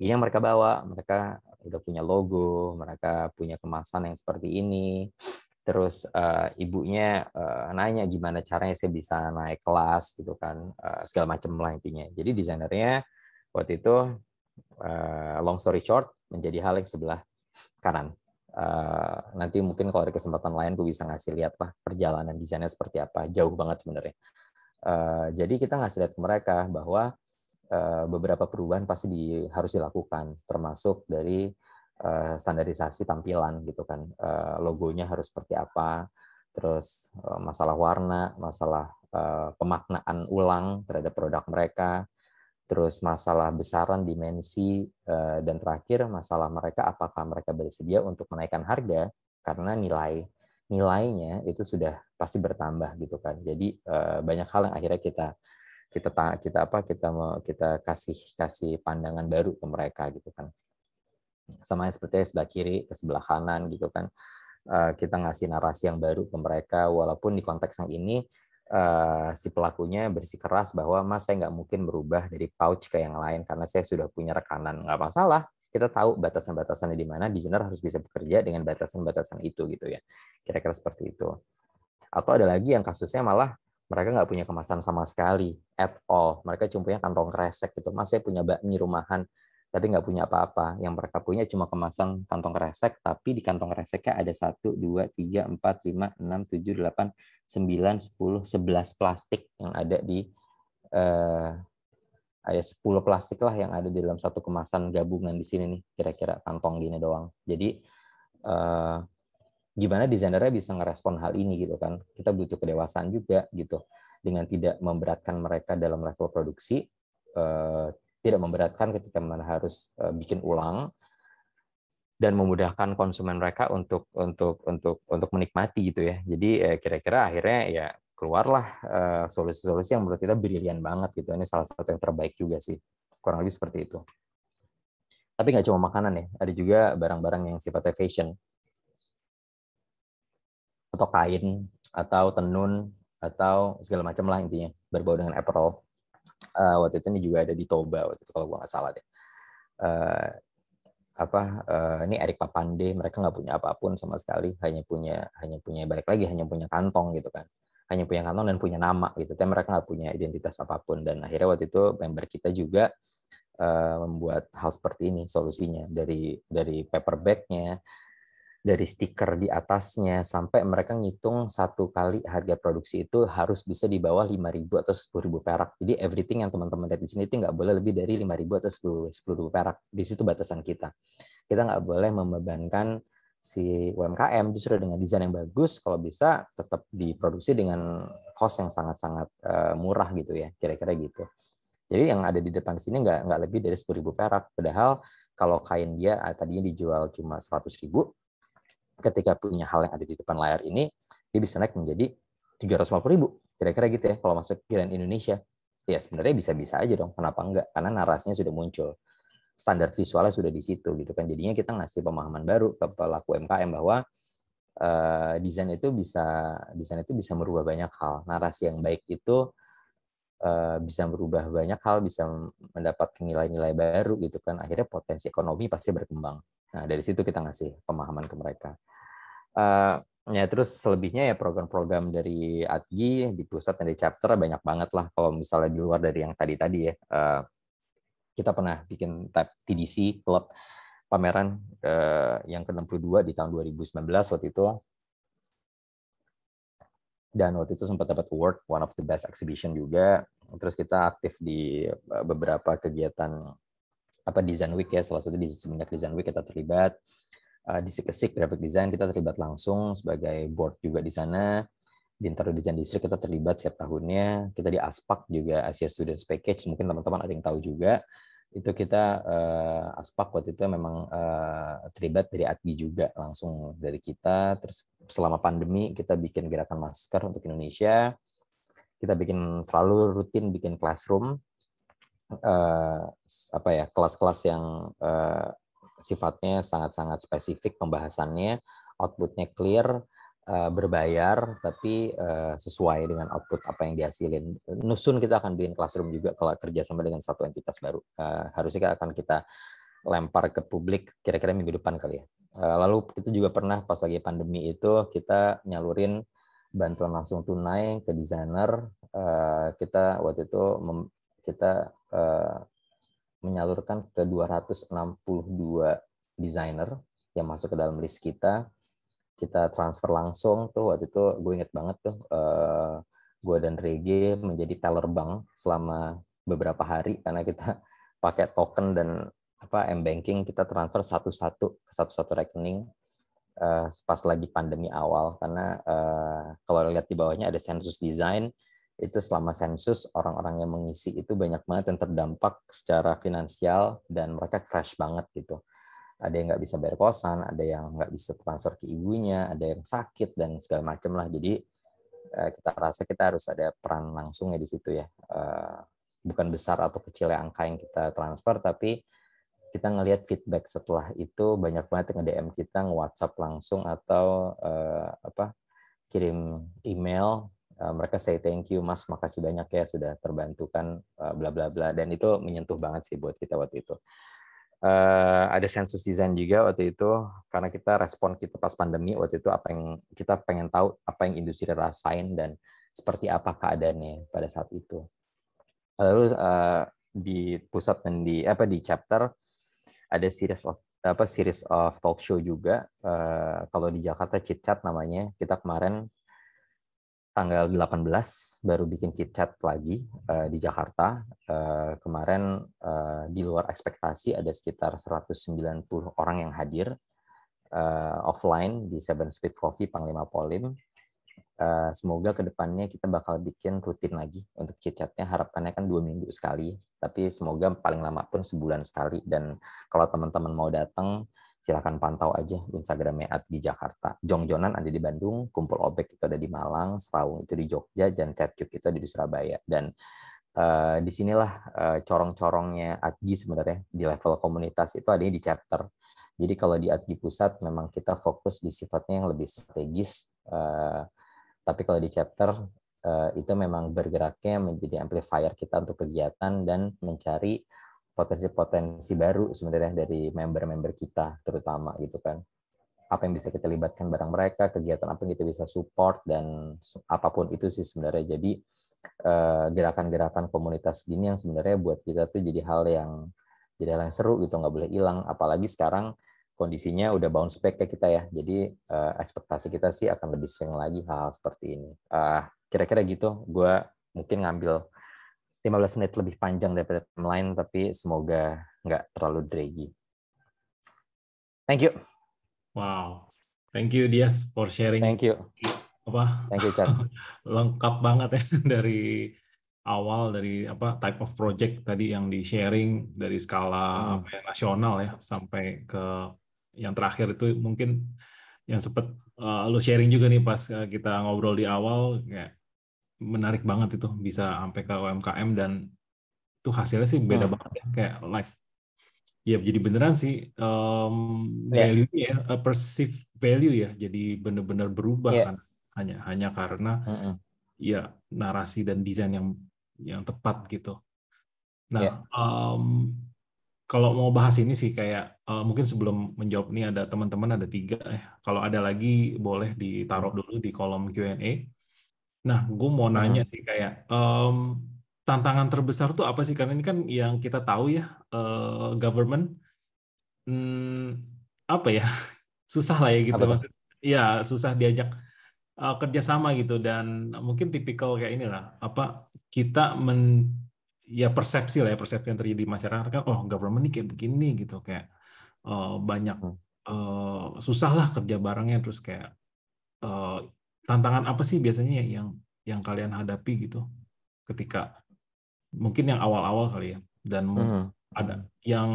ini yang mereka bawa mereka udah punya logo mereka punya kemasan yang seperti ini terus uh, ibunya uh, nanya gimana caranya saya bisa naik kelas gitu kan uh, segala macam lah intinya jadi desainernya waktu itu uh, long story short menjadi hal yang sebelah kanan Eh, nanti mungkin kalau ada kesempatan lain gue bisa ngasih lihat lah perjalanan desainnya seperti apa jauh banget sebenarnya uh, jadi kita ngasih lihat ke mereka bahwa uh, beberapa perubahan pasti di, harus dilakukan termasuk dari uh, standarisasi tampilan gitu kan uh, logonya harus seperti apa terus uh, masalah warna masalah uh, pemaknaan ulang terhadap produk mereka terus masalah besaran dimensi eh, dan terakhir masalah mereka apakah mereka bersedia untuk menaikkan harga karena nilai nilainya itu sudah pasti bertambah gitu kan jadi eh, banyak hal yang akhirnya kita kita kita apa kita mau kita kasih kasih pandangan baru ke mereka gitu kan sama seperti sebelah kiri ke sebelah kanan gitu kan eh, kita ngasih narasi yang baru ke mereka walaupun di konteks yang ini uh, si pelakunya bersikeras bahwa mas saya nggak mungkin berubah dari pouch ke yang lain karena saya sudah punya rekanan nggak masalah kita tahu batasan batasan di mana sana harus bisa bekerja dengan batasan-batasan itu gitu ya kira-kira seperti itu atau ada lagi yang kasusnya malah mereka nggak punya kemasan sama sekali at all mereka cuma punya kantong kresek gitu mas saya punya bakmi rumahan tapi nggak punya apa-apa. Yang mereka punya cuma kemasan kantong kresek, tapi di kantong kreseknya ada 1, 2, 3, 4, 5, 6, 7, 8, 9, 10, 11 plastik yang ada di eh, ada 10 plastik lah yang ada di dalam satu kemasan gabungan di sini nih, kira-kira kantong gini doang. Jadi eh, gimana desainernya bisa ngerespon hal ini gitu kan. Kita butuh kedewasaan juga gitu. Dengan tidak memberatkan mereka dalam level produksi, eh, tidak memberatkan ketika mana harus eh, bikin ulang dan memudahkan konsumen mereka untuk untuk untuk untuk menikmati gitu ya. Jadi eh, kira-kira akhirnya ya keluarlah eh, solusi-solusi yang menurut kita brilian banget gitu. Ini salah satu yang terbaik juga sih. Kurang lebih seperti itu. Tapi nggak cuma makanan ya, ada juga barang-barang yang sifatnya fashion. Atau kain, atau tenun, atau segala macam lah intinya, berbau dengan apparel uh, waktu itu ini juga ada di Toba waktu itu kalau gue nggak salah deh. Uh, apa uh, ini Erik Papande mereka nggak punya apapun sama sekali hanya punya hanya punya balik lagi hanya punya kantong gitu kan hanya punya kantong dan punya nama gitu tapi mereka nggak punya identitas apapun dan akhirnya waktu itu member kita juga uh, membuat hal seperti ini solusinya dari dari paperbacknya dari stiker di atasnya sampai mereka ngitung satu kali harga produksi itu harus bisa di bawah 5.000 atau 10.000 perak. Jadi everything yang teman-teman lihat di sini itu nggak boleh lebih dari 5.000 atau 10.000 perak. Di situ batasan kita. Kita nggak boleh membebankan si UMKM justru dengan desain yang bagus kalau bisa tetap diproduksi dengan cost yang sangat-sangat eh, murah gitu ya kira-kira gitu jadi yang ada di depan sini nggak nggak lebih dari 10.000 perak padahal kalau kain dia ah, tadinya dijual cuma 100.000 ketika punya hal yang ada di depan layar ini, dia bisa naik menjadi 350 ribu. Kira-kira gitu ya, kalau masuk kiraan Indonesia. Ya sebenarnya bisa-bisa aja dong, kenapa enggak? Karena narasinya sudah muncul. Standar visualnya sudah di situ gitu kan. Jadinya kita ngasih pemahaman baru ke pelaku UMKM bahwa uh, desain itu bisa desain itu bisa merubah banyak hal. Narasi yang baik itu uh, bisa merubah banyak hal, bisa mendapat nilai-nilai baru gitu kan. Akhirnya potensi ekonomi pasti berkembang Nah, dari situ kita ngasih pemahaman ke mereka. Uh, ya terus selebihnya ya program-program dari ATGI di pusat dan di chapter banyak banget lah kalau misalnya di luar dari yang tadi-tadi ya. Uh, kita pernah bikin tab TDC klub pameran uh, yang ke-62 di tahun 2019 waktu itu dan waktu itu sempat dapat award one of the best exhibition juga terus kita aktif di beberapa kegiatan apa design week ya salah satu di semenjak design week kita terlibat uh, di Sikesik graphic design kita terlibat langsung sebagai board juga di sana di Intero Design District kita terlibat setiap tahunnya kita di Aspak juga Asia Student Package mungkin teman-teman ada yang tahu juga itu kita uh, Aspak waktu itu memang uh, terlibat dari ATBI juga langsung dari kita terus selama pandemi kita bikin gerakan masker untuk Indonesia kita bikin selalu rutin bikin classroom uh, apa ya kelas-kelas yang uh, sifatnya sangat-sangat spesifik pembahasannya, outputnya clear, uh, berbayar, tapi uh, sesuai dengan output apa yang dihasilin. Nusun kita akan bikin classroom juga kalau kerjasama dengan satu entitas baru. uh, harusnya kan akan kita lempar ke publik kira-kira minggu depan kali ya. Lalu kita juga pernah pas lagi pandemi itu kita nyalurin bantuan langsung tunai ke desainer. Kita waktu itu kita uh, menyalurkan ke 262 desainer yang masuk ke dalam list kita. Kita transfer langsung tuh waktu itu gue inget banget tuh uh, gue dan Rege menjadi teller bank selama beberapa hari karena kita pakai token dan apa m banking kita transfer satu-satu ke satu-satu rekening uh, pas lagi pandemi awal karena uh, kalau lihat di bawahnya ada sensus design itu selama sensus orang-orang yang mengisi itu banyak banget yang terdampak secara finansial dan mereka crash banget gitu. Ada yang nggak bisa bayar kosan, ada yang nggak bisa transfer ke ibunya, ada yang sakit dan segala macam lah. Jadi eh, kita rasa kita harus ada peran langsung ya di situ ya. Eh, bukan besar atau kecil ya angka yang kita transfer, tapi kita ngelihat feedback setelah itu banyak banget yang DM kita, nge WhatsApp langsung atau eh, apa kirim email Eh, mereka say thank you mas makasih banyak ya sudah terbantukan eh, bla bla bla dan itu menyentuh banget sih buat kita waktu itu uh, ada sensus desain juga waktu itu karena kita respon kita pas pandemi waktu itu apa yang kita pengen tahu apa yang industri rasain dan seperti apa keadaannya pada saat itu lalu uh, di pusat dan di apa di chapter ada series of apa series of talk show juga uh, kalau di Jakarta chit chat namanya kita kemarin tanggal 18 baru bikin chat lagi uh, di Jakarta. Uh, kemarin uh, di luar ekspektasi ada sekitar 190 orang yang hadir uh, offline di Seven Speed Coffee Panglima Polim. Uh, semoga kedepannya kita bakal bikin rutin lagi untuk chatnya Harapannya kan dua minggu sekali, tapi semoga paling lama pun sebulan sekali. Dan kalau teman-teman mau datang, silahkan pantau aja Instagramnya at di Jakarta. Jongjonan ada di Bandung, Kumpul Obek itu ada di Malang, Serawung itu di Jogja, dan Chatcube itu ada di Surabaya. Dan uh, eh, disinilah uh, eh, corong-corongnya Atgi sebenarnya di level komunitas itu ada di chapter. Jadi kalau di Atgi pusat memang kita fokus di sifatnya yang lebih strategis, uh, tapi kalau di chapter uh, itu memang bergeraknya menjadi amplifier kita untuk kegiatan dan mencari potensi-potensi baru sebenarnya dari member-member kita terutama gitu kan apa yang bisa kita libatkan barang mereka kegiatan apa yang kita bisa support dan apapun itu sih sebenarnya jadi eh, gerakan-gerakan komunitas gini yang sebenarnya buat kita tuh jadi hal yang jadi hal yang seru gitu nggak boleh hilang apalagi sekarang kondisinya udah bounce back ya kita ya jadi eh, ekspektasi kita sih akan lebih sering lagi hal, -hal seperti ini ah, kira-kira gitu gue mungkin ngambil 15 menit lebih panjang daripada timeline, tapi semoga nggak terlalu draggy. Thank you. Wow. Thank you, Dias, for sharing. Thank you. Apa? Thank you, Chan. Lengkap banget ya dari awal dari apa type of project tadi yang di sharing dari skala hmm. apa ya, nasional ya sampai ke yang terakhir itu mungkin yang sempat uh, eh, lo sharing juga nih pas eh, kita ngobrol di awal kayak menarik banget itu bisa sampai ke UMKM dan itu hasilnya sih beda hmm. banget ya kayak like ya jadi beneran sih um, yeah. value ya uh, ya, eh, perceived value ya jadi bener-bener berubah yeah. kan hanya hanya karena mm -hmm. ya narasi dan desain yang yang tepat gitu. Nah yeah. um, mmm, kalau mau bahas ini sih kayak uh, mungkin sebelum menjawab ini ada teman-teman ada tiga eh kalau ada lagi boleh ditaruh hmm. dulu di kolom Q&A Nah, gue mau nanya sih kayak um, tantangan terbesar tuh apa sih? Karena ini kan yang kita tahu ya, eh, government hmm, apa ya, susah lah ya gitu. Apa Iya, susah diajak eh, kerjasama gitu. Dan mungkin tipikal kayak inilah, apa kita men, ya persepsi lah ya, persepsi yang terjadi di masyarakat kan, oh government ini kayak begini gitu, kayak eh, banyak uh, susah lah kerja barengnya, terus kayak eh, tantangan apa sih biasanya ya yang yang kalian hadapi gitu ketika mungkin yang awal-awal kali ya dan hmm. ada yang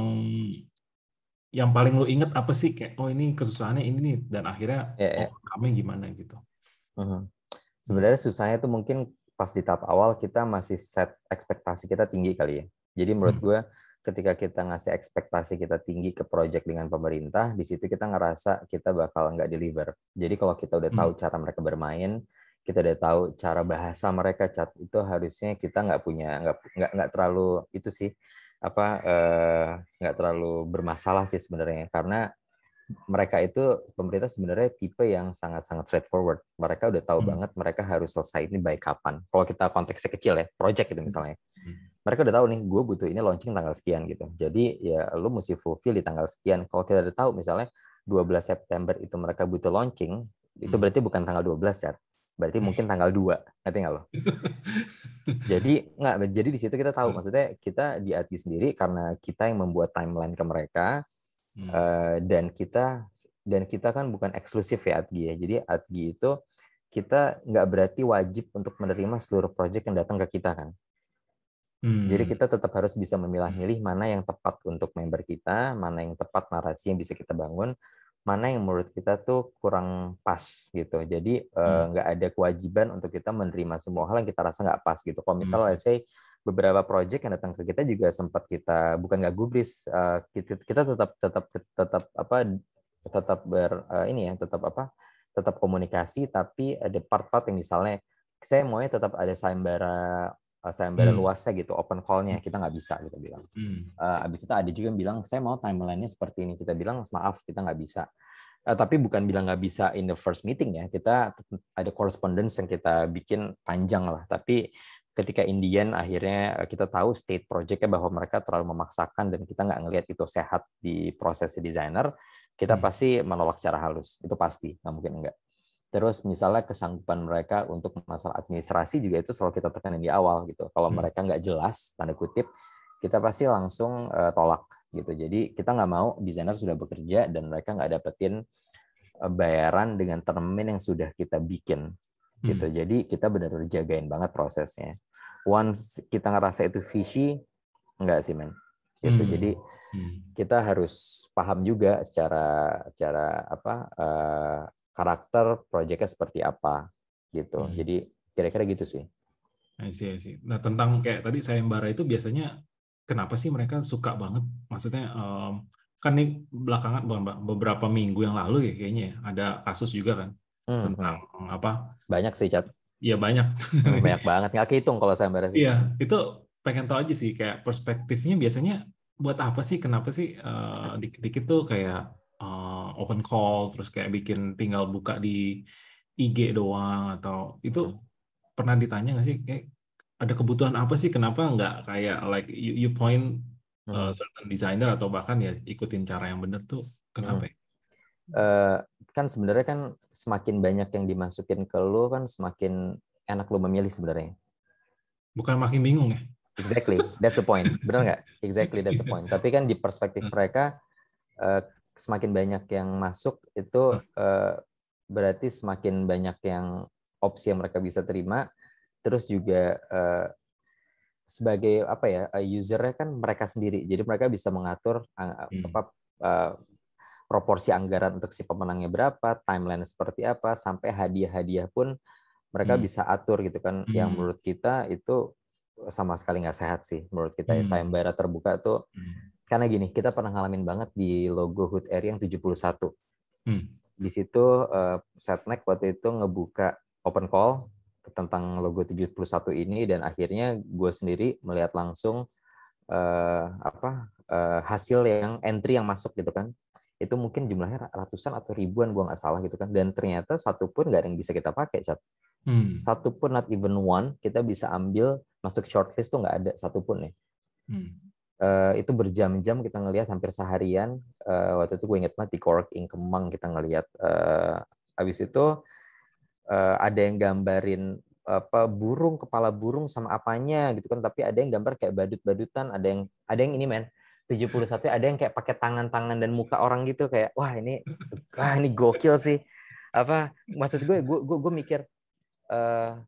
yang paling lu inget apa sih kayak oh ini kesusahannya ini nih dan akhirnya yeah, yeah. oh kami ya. gimana gitu hmm. sebenarnya susahnya itu mungkin pas di tahap awal kita masih set ekspektasi kita tinggi kali ya jadi menurut hmm. gue ketika kita ngasih ekspektasi kita tinggi ke project dengan pemerintah, di situ kita ngerasa kita bakal nggak deliver. Jadi kalau kita udah tahu hmm. cara mereka bermain, kita udah tahu cara bahasa mereka, cat itu harusnya kita nggak punya nggak nggak nggak terlalu itu sih apa eh, nggak terlalu bermasalah sih sebenarnya karena mereka itu pemerintah sebenarnya tipe yang sangat-sangat straightforward. Mereka udah tahu hmm. banget mereka harus selesai ini baik kapan. Kalau kita konteksnya kecil ya, project itu hmm. misalnya. Hmm mereka udah tahu nih gue butuh ini launching tanggal sekian gitu jadi ya lu mesti fulfill di tanggal sekian kalau kita udah tahu misalnya 12 September itu mereka butuh launching hmm. itu berarti bukan tanggal 12 ya berarti mungkin tanggal 2 ngerti nggak lo? jadi nggak jadi di situ kita tahu hmm. maksudnya kita di ATI sendiri karena kita yang membuat timeline ke mereka hmm. Eh, dan kita dan kita kan bukan eksklusif ya ATGI ya jadi ATGI itu kita nggak berarti wajib untuk menerima seluruh proyek yang datang ke kita kan Hmm. Jadi kita tetap harus bisa memilah-milih hmm. mana yang tepat untuk member kita, mana yang tepat narasi yang bisa kita bangun, mana yang menurut kita tuh kurang pas gitu. Jadi eh, hmm. nggak hmm. uh, ada kewajiban untuk kita menerima semua hal yang kita rasa nggak pas gitu. Kalau misalnya, hmm. let's say beberapa project yang datang ke kita juga sempat kita bukan nggak gubris, uh, kita, kita tetap tetap tetap apa tetap ber uh, ini ya tetap apa tetap komunikasi tapi ada part-part yang misalnya saya maunya tetap ada sayembara saya sayembara hmm. luasnya gitu, open call kita nggak bisa kita bilang. Hmm. Uh, abis itu ada juga yang bilang saya mau timelinenya seperti ini, kita bilang maaf kita nggak bisa. Uh, tapi bukan bilang nggak bisa in the first meeting ya, kita ada correspondence yang kita bikin panjang lah. Tapi ketika Indian akhirnya eh, kita tahu state projectnya bahwa mereka terlalu memaksakan dan kita nggak ngelihat itu sehat di proses desainer, kita hmm. pasti menolak secara halus, itu pasti nggak mungkin enggak. Terus misalnya kesanggupan mereka untuk masalah administrasi juga itu selalu kita tekanin di awal gitu. Kalau hmm. mereka nggak jelas, tanda kutip, kita pasti langsung uh, tolak gitu. Jadi kita nggak mau desainer sudah bekerja dan mereka nggak dapetin eh, bayaran dengan termin yang sudah kita bikin gitu. Hmm. Jadi kita benar-benar jagain banget prosesnya. Once kita ngerasa itu fishy, enggak sih men. Gitu. Hmm. Jadi hmm. kita harus paham juga secara secara apa uh, karakter proyeknya seperti apa gitu. Hmm. Jadi kira-kira gitu sih. I see, I see. Nah tentang kayak tadi saya sayembara itu biasanya kenapa sih mereka suka banget? Maksudnya um, kan ini belakangan beberapa minggu yang lalu ya kayaknya ya, ada kasus juga kan hmm. tentang apa? Banyak sih cat. Iya banyak. Hmm, banyak banget nggak kehitung kalau saya sayembara sih. Iya itu pengen tahu aja sih kayak perspektifnya biasanya buat apa sih? Kenapa sih dikit-dikit uh, dikit -dikit tuh kayak uh, open call terus kayak bikin tinggal buka di IG doang atau itu hmm. pernah ditanya nggak sih kayak ada kebutuhan apa sih kenapa nggak kayak like you, you point hmm. uh, certain designer atau bahkan ya ikutin cara yang benar tuh kenapa hmm. Uh, kan sebenarnya kan semakin banyak yang dimasukin ke lu kan semakin enak lu memilih sebenarnya bukan makin bingung ya Exactly, that's the point. Benar nggak? Exactly, that's the point. Tapi kan di perspektif hmm. mereka, semakin banyak yang masuk itu uh, berarti semakin banyak yang opsi yang mereka bisa terima terus juga uh, sebagai apa ya eh, usernya kan mereka sendiri jadi mereka bisa mengatur hmm. apa uh, proporsi anggaran untuk si pemenangnya berapa timeline seperti apa sampai hadiah-hadiah pun mereka hmm. bisa atur gitu kan hmm. yang menurut kita itu sama sekali nggak sehat sih menurut kita ya, hmm. ya sayembara terbuka tuh hmm karena gini, kita pernah ngalamin banget di logo Hood Air yang 71. Hmm. Di situ uh, Setnek waktu itu ngebuka open call tentang logo 71 ini dan akhirnya gue sendiri melihat langsung uh, apa uh, hasil yang entry yang masuk gitu kan itu mungkin jumlahnya ratusan atau ribuan gue nggak salah gitu kan dan ternyata satu pun nggak ada yang bisa kita pakai chat. hmm. satu pun not even one kita bisa ambil masuk shortlist tuh nggak ada satu pun ya hmm. Eh, itu berjam-jam kita ngelihat hampir seharian uh, waktu itu gue inget banget di Cork in Kemang kita ngelihat uh, eh, habis itu uh, ada yang gambarin apa burung kepala burung sama apanya gitu kan tapi ada yang gambar kayak badut-badutan ada yang ada yang ini men 71 ada yang kayak pakai tangan-tangan dan muka orang gitu kayak wah ini wah ini gokil sih apa maksud gue gue gue, gue mikir uh,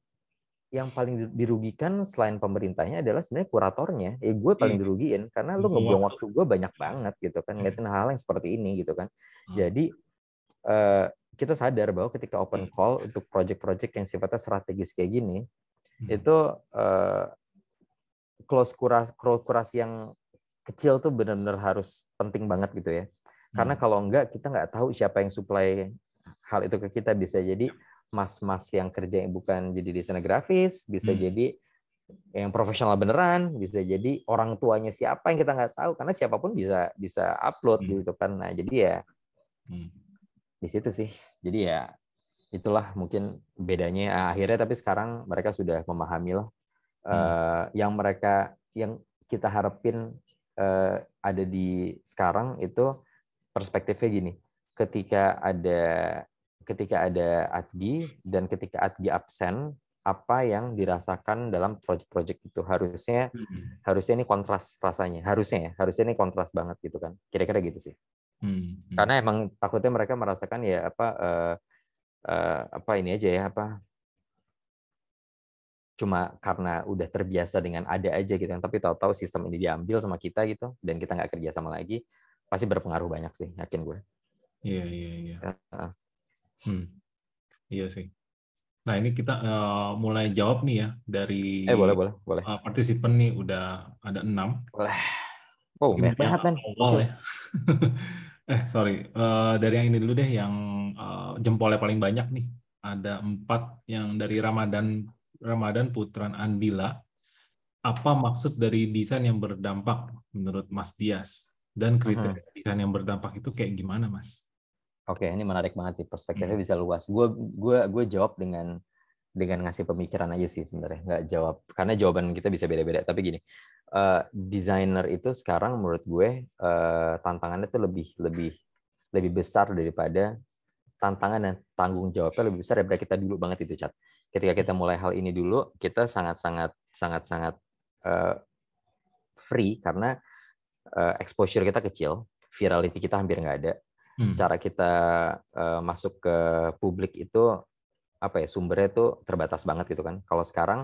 yang paling dirugikan selain pemerintahnya adalah sebenarnya kuratornya. Eh gue paling dirugikan dirugiin karena lu ngebuang waktu gue banyak banget gitu kan hmm. ngeliatin hal, hal yang seperti ini gitu kan. Hmm. Jadi eh, kita sadar bahwa ketika open hmm. call untuk project-project yang sifatnya strategis kayak gini itu eh, close kurasi, kurasi yang kecil tuh benar-benar harus penting banget gitu ya. Karena kalau enggak kita nggak tahu siapa yang supply hal itu ke kita bisa jadi iya mas-mas yang kerja yang bukan jadi desainer grafis, bisa hmm. jadi yang profesional beneran, bisa jadi orang tuanya siapa yang kita nggak tahu karena siapapun bisa bisa upload hmm. gitu kan. Nah, jadi ya hmm. di situ sih. Jadi ya itulah mungkin bedanya ah, akhirnya tapi sekarang mereka sudah memahami lah hmm. uh, yang mereka yang kita harapin uh, ada di sekarang itu perspektifnya gini ketika ada ketika ada Adi dan ketika Adi absen apa yang dirasakan dalam proyek-proyek itu harusnya hmm. harusnya ini kontras rasanya harusnya ya harusnya ini kontras banget gitu kan kira-kira gitu sih hmm. hmm. karena emang takutnya mereka merasakan ya apa uh, uh, apa ini aja ya apa cuma karena udah terbiasa dengan ada aja gitu kan tapi tahu-tahu sistem ini diambil sama kita gitu dan kita nggak kerja sama lagi pasti berpengaruh banyak sih yakin gue iya iya iya Hmm. Iya sih. Nah, ini kita uh, mulai jawab nih ya dari Eh, boleh boleh, boleh. Uh, partisipan nih udah ada enam. Boleh. Oh, banyak banget, men. ya. eh, sorry. Uh, dari yang ini dulu deh yang uh, jempolnya paling banyak nih. Ada empat yang dari Ramadan Ramadan Putran Andila. Apa maksud dari desain yang berdampak menurut Mas Dias? Dan kriteria uh -huh. desain yang berdampak itu kayak gimana, Mas? Oke, ini menarik banget nih perspektifnya hmm. bisa luas. Gue gua gue jawab dengan dengan ngasih pemikiran aja sih sebenarnya nggak jawab karena jawaban kita bisa beda-beda. Tapi gini, uh, desainer itu sekarang menurut gue uh, tantangannya itu lebih lebih lebih besar daripada tantangan dan tanggung jawabnya lebih besar daripada kita dulu banget itu chat. Ketika kita mulai hal ini dulu, kita sangat-sangat sangat-sangat uh, free karena uh, exposure kita kecil, virality kita hampir nggak ada, hmm. cara kita uh, masuk ke publik itu apa ya sumbernya itu terbatas banget gitu kan. Kalau sekarang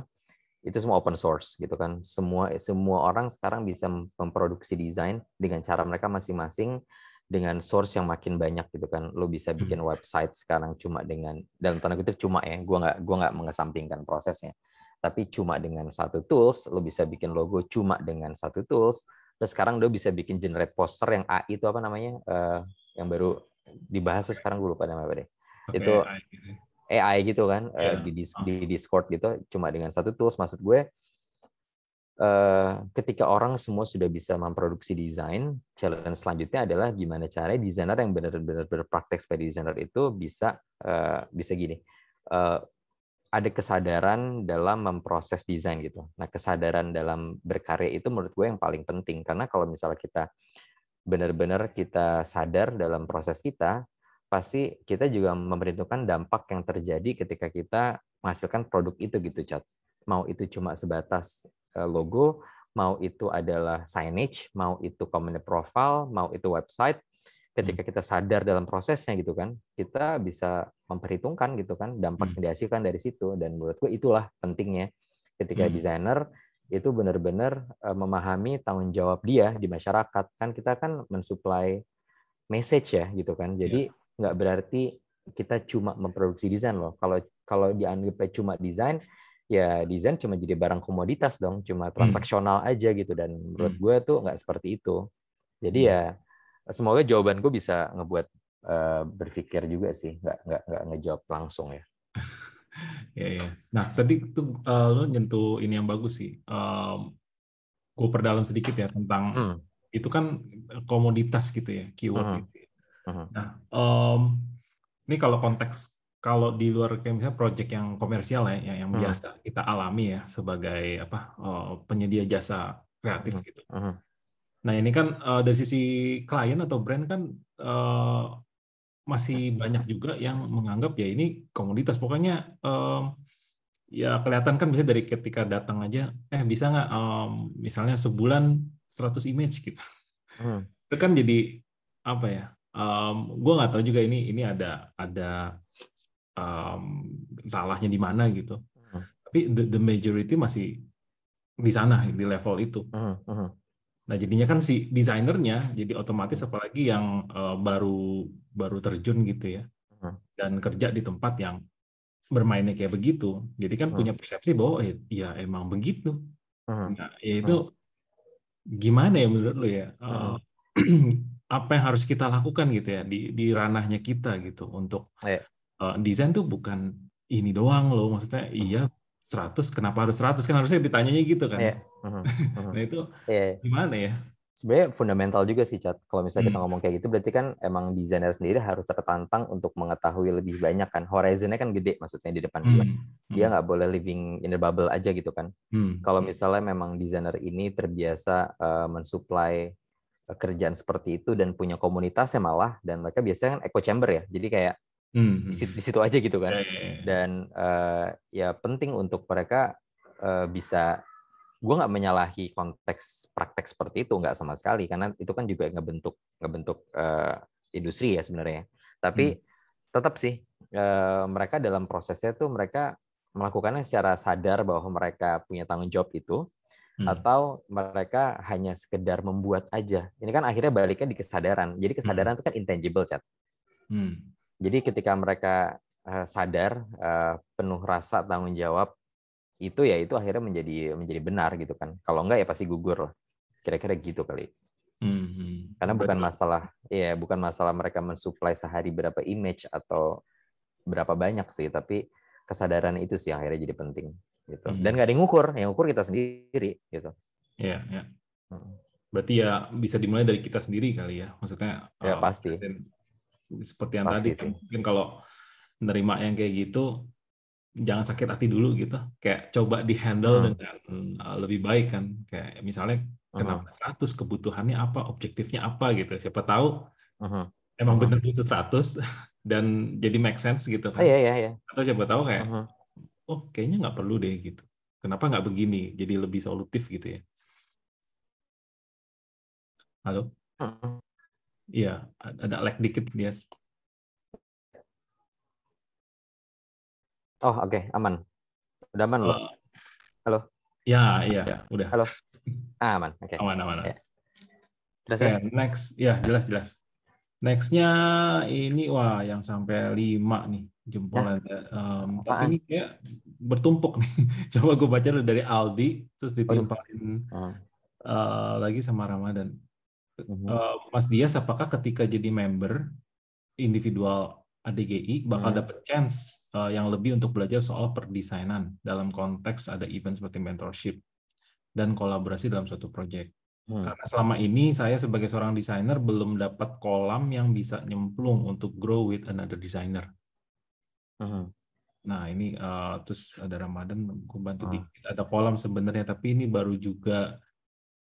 itu semua open source gitu kan. Semua semua orang sekarang bisa memproduksi desain dengan cara mereka masing-masing dengan source yang makin banyak gitu kan. Lo bisa hmm. bikin website sekarang cuma dengan dalam tanda kutip cuma ya. Gua nggak gua nggak mengesampingkan prosesnya. Tapi cuma dengan satu tools, lo bisa bikin logo cuma dengan satu tools. Terus sekarang lo bisa bikin generate poster yang AI itu apa namanya? Uh, yang baru dibahas sekarang gue lupa nama apa deh. Okay, itu AI, ya, gitu. AI ya? gitu kan yeah. Ya, di, oh. di Discord gitu cuma dengan satu tools maksud gue eh, ketika orang semua sudah bisa memproduksi desain, challenge selanjutnya adalah gimana caranya desainer yang benar-benar berpraktek sebagai desainer itu bisa eh, bisa gini eh, ada kesadaran dalam memproses desain gitu. Nah kesadaran dalam berkarya itu menurut gue yang paling penting karena kalau misalnya kita benar-benar kita sadar dalam proses kita, pasti kita juga memperhitungkan dampak yang terjadi ketika kita menghasilkan produk itu gitu, Chat. Mau itu cuma sebatas eh, logo, mau itu adalah signage, mau itu community profile, mau itu website, ketika hmm. kita sadar dalam prosesnya gitu kan kita bisa memperhitungkan gitu kan dampak hmm. yang dihasilkan dari situ dan menurut menurutku itulah pentingnya ketika hmm. desainer itu benar-benar eh, memahami tanggung jawab dia di masyarakat kan kita kan mensuplai message ya gitu kan iya. jadi yeah. nggak berarti kita cuma memproduksi desain loh kalau kalau dianggap cuma desain ya desain cuma jadi barang komoditas dong cuma hmm. transaksional hmm. aja gitu dan menurut hmm. gue tuh nggak seperti itu jadi hmm. ya semoga jawabanku bisa ngebuat uh, berpikir juga sih nggak nggak nggak ngejawab langsung ya ya ya. Nah tadi tuh uh, eh, lo nyentuh ini yang bagus sih. Um, gue perdalam sedikit ya tentang hmm. itu kan komoditas gitu ya keyword. Uh-huh. Gitu. Uh-huh. Nah um, ini kalau konteks kalau di luar kayak misalnya project yang komersial ya, ya yang, yang hmm. uh-huh. biasa kita alami ya sebagai apa uh, penyedia jasa kreatif uh-huh. gitu. Uh-huh. Nah ini kan uh, dari sisi klien atau brand kan uh, masih banyak juga yang menganggap ya ini komoditas pokoknya um, ya kelihatan kan bisa dari ketika datang aja eh bisa nggak um, misalnya sebulan 100 image gitu hmm. itu kan jadi apa ya um, gue nggak tahu juga ini ini ada ada um, salahnya di mana gitu hmm. tapi the, the majority masih di sana di level itu hmm. Hmm. Nah, jadinya kan si desainernya jadi otomatis apalagi yang uh, baru baru terjun gitu ya. Hmm. Dan kerja di tempat yang bermainnya kayak begitu. Jadi kan punya hmm. persepsi bahwa eh, ya emang begitu. Hmm. Nah, ya itu gimana ya menurut lu ya? Uh, apa yang harus kita lakukan gitu ya di di ranahnya kita gitu untuk uh, desain tuh bukan ini doang loh maksudnya iya 100 kenapa harus 100 kan harusnya ditanyanya gitu kan. Yeah. Uh-huh, uh-huh. nah itu yeah. Iya. gimana ya? Sebenarnya fundamental juga sih Cat. Kalau misalnya hmm. kita ngomong kayak gitu berarti kan emang desainer sendiri harus tertantang untuk mengetahui lebih banyak kan. Horizonnya kan gede maksudnya di depan hmm. dia. Dia hmm. nggak hmm. boleh living in the bubble aja gitu kan. Hmm. Kalau misalnya memang desainer ini terbiasa uh, mensuplai kerjaan seperti itu dan punya komunitasnya malah dan mereka biasanya kan echo chamber ya. Jadi kayak Hmm, hmm. di, situ, aja gitu kan. Yeah, yeah, yeah. Ya. Dan uh, ya penting untuk mereka uh, bisa, gue nggak menyalahi konteks praktek seperti itu nggak sama sekali karena itu kan juga ngebentuk ngebentuk uh, industri ya sebenarnya. Tapi hmm. tetap sih uh, mereka dalam prosesnya tuh mereka melakukannya secara sadar bahwa mereka punya tanggung jawab itu hmm. atau mereka hanya sekedar membuat aja. Ini kan akhirnya baliknya di kesadaran. Jadi kesadaran hmm. itu kan intangible, chat. Hmm. Jadi ketika mereka eh, sadar eh, penuh rasa tanggung jawab itu ya itu akhirnya menjadi menjadi benar gitu kan. Kalau enggak ya pasti gugur lah. Kira-kira gitu kali. Mm-hmm. Karena bukan masalah ya bukan masalah mereka mensuplai sehari berapa image atau berapa banyak sih, tapi kesadaran itu sih yang akhirnya jadi penting gitu. Mm-hmm. Dan nggak ada yang ukur yang ukur kita sendiri gitu. Iya, yeah, hmm. Yeah. Berarti ya bisa dimulai dari kita sendiri kali ya. Maksudnya ya, uh, pasti seperti yang Pasti tadi kan, sih. mungkin kalau nerima yang kayak gitu jangan sakit hati dulu gitu kayak coba dihandle hmm. dengan uh, lebih baik kan kayak misalnya kenapa hmm. 100 kebutuhannya apa objektifnya apa gitu siapa tahu hmm. emang hmm. benar butuh 100 dan jadi make sense gitu kan oh, iya, iya, iya. atau siapa tahu kayak hmm. oh kayaknya nggak perlu deh gitu kenapa nggak begini jadi lebih solutif gitu ya halo hmm. Iya, ada lag dikit, Yes. Oh, oke, okay. aman. Udah aman loh. Eh, Halo. Ya, iya, ya, udah. Halo. Ah, aman. Oke. Okay. Aman, aman. Ya. okay, next. Ya, jelas, jelas. Nextnya ini wah yang sampai lima nih jempol nah, ya. Um, tapi ini kayak bertumpuk nih. Coba gue baca dari Aldi terus ditimpalin oh, uh, lagi sama Ramadan. Mm-hmm. Eh, Mas Dias, apakah ketika jadi member individual ADGI bakal mm-hmm. dapat chance eh, yang lebih untuk belajar soal perdesainan dalam konteks ada event seperti mentorship dan kolaborasi dalam suatu proyek? Mm-hmm. Karena selama ini saya sebagai seorang desainer belum dapat kolam yang bisa nyemplung untuk grow with another designer. Mm-hmm. Nah ini uh, terus ada Ramadan, gue bantu ah. dikit. Ada kolam sebenarnya, tapi ini baru juga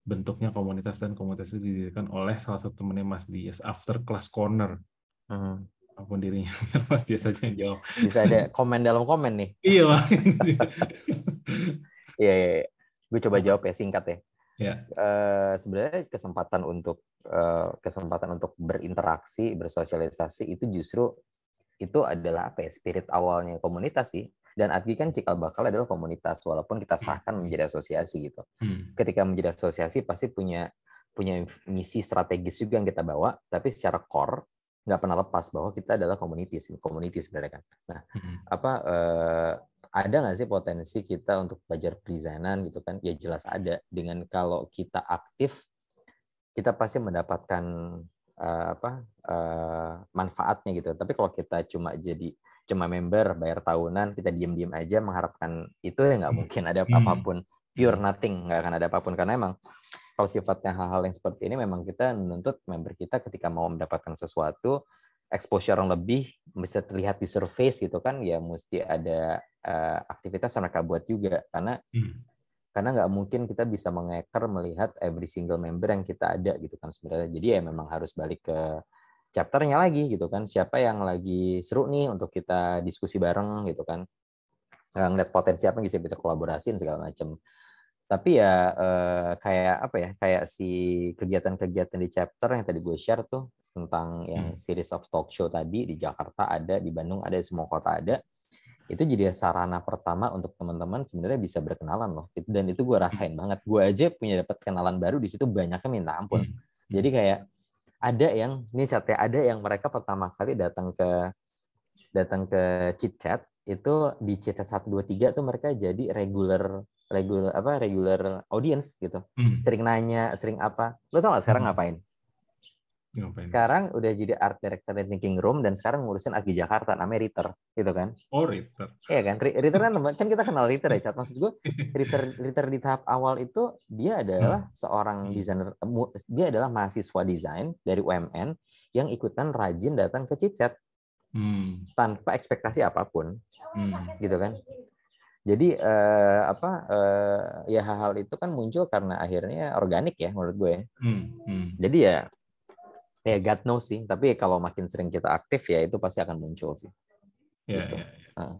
bentuknya komunitas dan komunitas itu didirikan oleh salah satu temennya Mas Dias After Class Corner. Uh-huh. Hmm. Apapun dirinya, Mas Dias saja yang jawab. Bisa ada komen dalam komen nih. iya, Iya, iya. iya. Gue coba jawab ya singkat ya. Ya. Uh, sebenarnya kesempatan untuk uh, kesempatan untuk berinteraksi bersosialisasi itu justru itu adalah apa ya spirit awalnya komunitas sih dan artinya kan cikal bakal adalah komunitas walaupun kita sahkan hmm. menjadi asosiasi gitu. Hmm. Ketika menjadi asosiasi pasti punya punya misi strategis juga yang kita bawa, tapi secara core nggak pernah lepas bahwa kita adalah komunitas community sebenarnya kan. Nah, hmm. apa eh, ada nggak sih potensi kita untuk belajar perizinan gitu kan? Ya jelas ada dengan kalau kita aktif kita pasti mendapatkan eh, apa eh, manfaatnya gitu. Tapi kalau kita cuma jadi cuma member bayar tahunan kita diem diem aja mengharapkan itu ya nggak hmm. mungkin ada apa hmm. apapun hmm. pure nothing nggak akan ada apapun karena emang kalau sifatnya hal-hal yang seperti ini memang kita menuntut member kita ketika mau mendapatkan sesuatu exposure yang lebih bisa terlihat di surface gitu kan ya mesti ada uh, aktivitas yang mereka buat juga karena hmm. karena nggak mungkin kita bisa mengeker melihat every single member yang kita ada gitu kan sebenarnya jadi ya memang harus balik ke chapternya lagi gitu kan siapa yang lagi seru nih untuk kita diskusi bareng gitu kan ngeliat potensi apa yang bisa kita kolaborasiin segala macam tapi ya eh, kayak apa ya kayak si kegiatan-kegiatan di chapter yang tadi gue share tuh tentang yang hmm. series of talk show tadi di Jakarta ada di Bandung ada di semua kota ada itu jadi sarana pertama untuk teman-teman sebenarnya bisa berkenalan loh dan itu gue rasain banget gue aja punya dapat kenalan baru di situ banyaknya minta ampun hmm. jadi kayak ada yang ini chat ya, ada yang mereka pertama kali datang ke datang ke chit chat itu di chit chat satu dua tiga tuh mereka jadi regular regular apa regular audience gitu hmm. sering nanya sering apa lo tau gak sekarang hmm. ngapain Ngapain? Sekarang udah jadi art director di Thinking Room dan sekarang ngurusin Agi Jakarta namanya Ritter, gitu kan? Oh, Ritter. Iya kan? Ritter kan kan kita kenal Ritter ya, Chat. Maksud gua Ritter Ritter di tahap awal itu dia adalah hmm. seorang hmm. desainer eh, dia adalah mahasiswa desain dari UMN yang ikutan rajin datang ke Cicet. Hmm. Tanpa ekspektasi apapun. Hmm. Gitu kan? Jadi eh, apa eh, ya hal-hal itu kan muncul karena akhirnya organik ya menurut gue. Ya. Hmm. Hmm. Jadi ya ya yeah, God knows sih tapi kalau makin sering kita aktif ya itu pasti akan muncul sih ya, gitu. ya, Uh.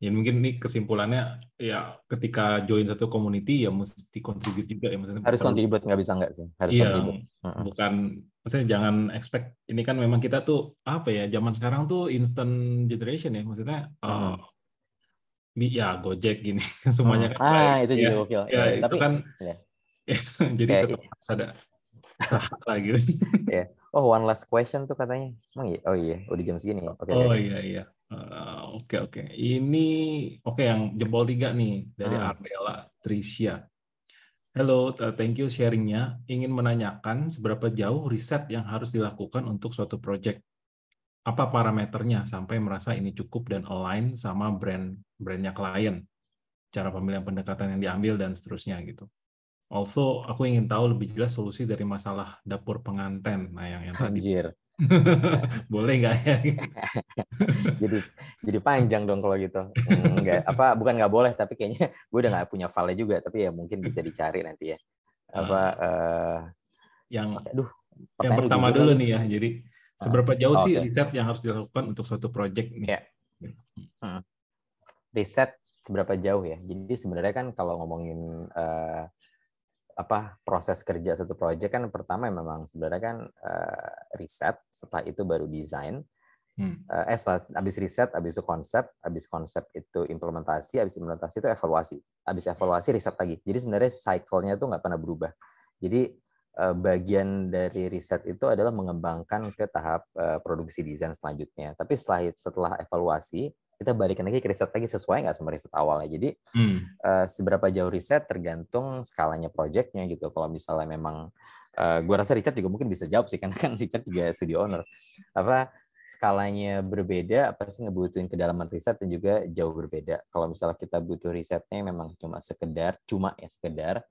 ya mungkin ini kesimpulannya ya ketika join satu community ya mesti contribute juga ya maksudnya harus contribute nggak bisa nggak sih harus iya, uh bukan maksudnya jangan expect ini kan memang kita tuh apa ya zaman sekarang tuh instant generation ya maksudnya uh, uh-huh. ya Gojek gini semuanya Hmm. kan ah itu ya, juga gokil ya, ya, tapi kan ya. jadi kayak, tetap iya. harus ada usaha lah gitu. ya. Oh, one last question tuh katanya. Emang iya? Oh iya, udah jam segini ya. Okay, oh okay. iya iya. Ah, oke uh, oke. Okay, okay. Ini oke okay, yang jempol tiga nih dari hmm. Arbella Tricia. Halo, uh, thank you sharingnya. Ingin menanyakan seberapa jauh riset yang harus dilakukan untuk suatu project. Apa parameternya sampai merasa ini cukup dan align sama brand brandnya klien, cara pemilihan pendekatan yang diambil dan seterusnya gitu. Also, aku ingin tahu lebih jelas solusi dari masalah dapur penganten. Nah, yang, yang tadi. Boleh nggak ya? jadi jadi panjang dong kalau gitu. Enggak, apa bukan nggak boleh tapi kayaknya gue udah nggak punya file juga tapi ya mungkin bisa dicari nanti ya. Apa uh, yang aduh, yang pertama dulu, dulu nih ya. Jadi ah, seberapa jauh oh, sih okay. riset yang harus dilakukan untuk suatu project nih? Ya. Hmm. Riset seberapa jauh ya? Jadi sebenarnya kan kalau ngomongin uh, apa proses kerja satu proyek kan pertama memang sebenarnya kan uh, riset setelah itu baru desain hmm. uh, eh, eh habis riset abis itu konsep abis konsep itu implementasi abis implementasi itu evaluasi abis evaluasi riset lagi jadi sebenarnya cycle-nya tuh nggak pernah berubah jadi uh, bagian dari riset itu adalah mengembangkan ke tahap uh, produksi desain selanjutnya tapi setelah setelah evaluasi kita balikin lagi ke riset lagi sesuai nggak sama riset awalnya. Jadi hmm. uh, seberapa jauh riset tergantung skalanya projectnya gitu. Kalau misalnya memang uh, gua rasa Richard juga mungkin bisa jawab sih karena kan Richard juga studio owner. Apa skalanya berbeda apa sih ngebutuhin kedalaman riset dan juga jauh berbeda. Kalau misalnya kita butuh risetnya memang cuma sekedar cuma ya sekedar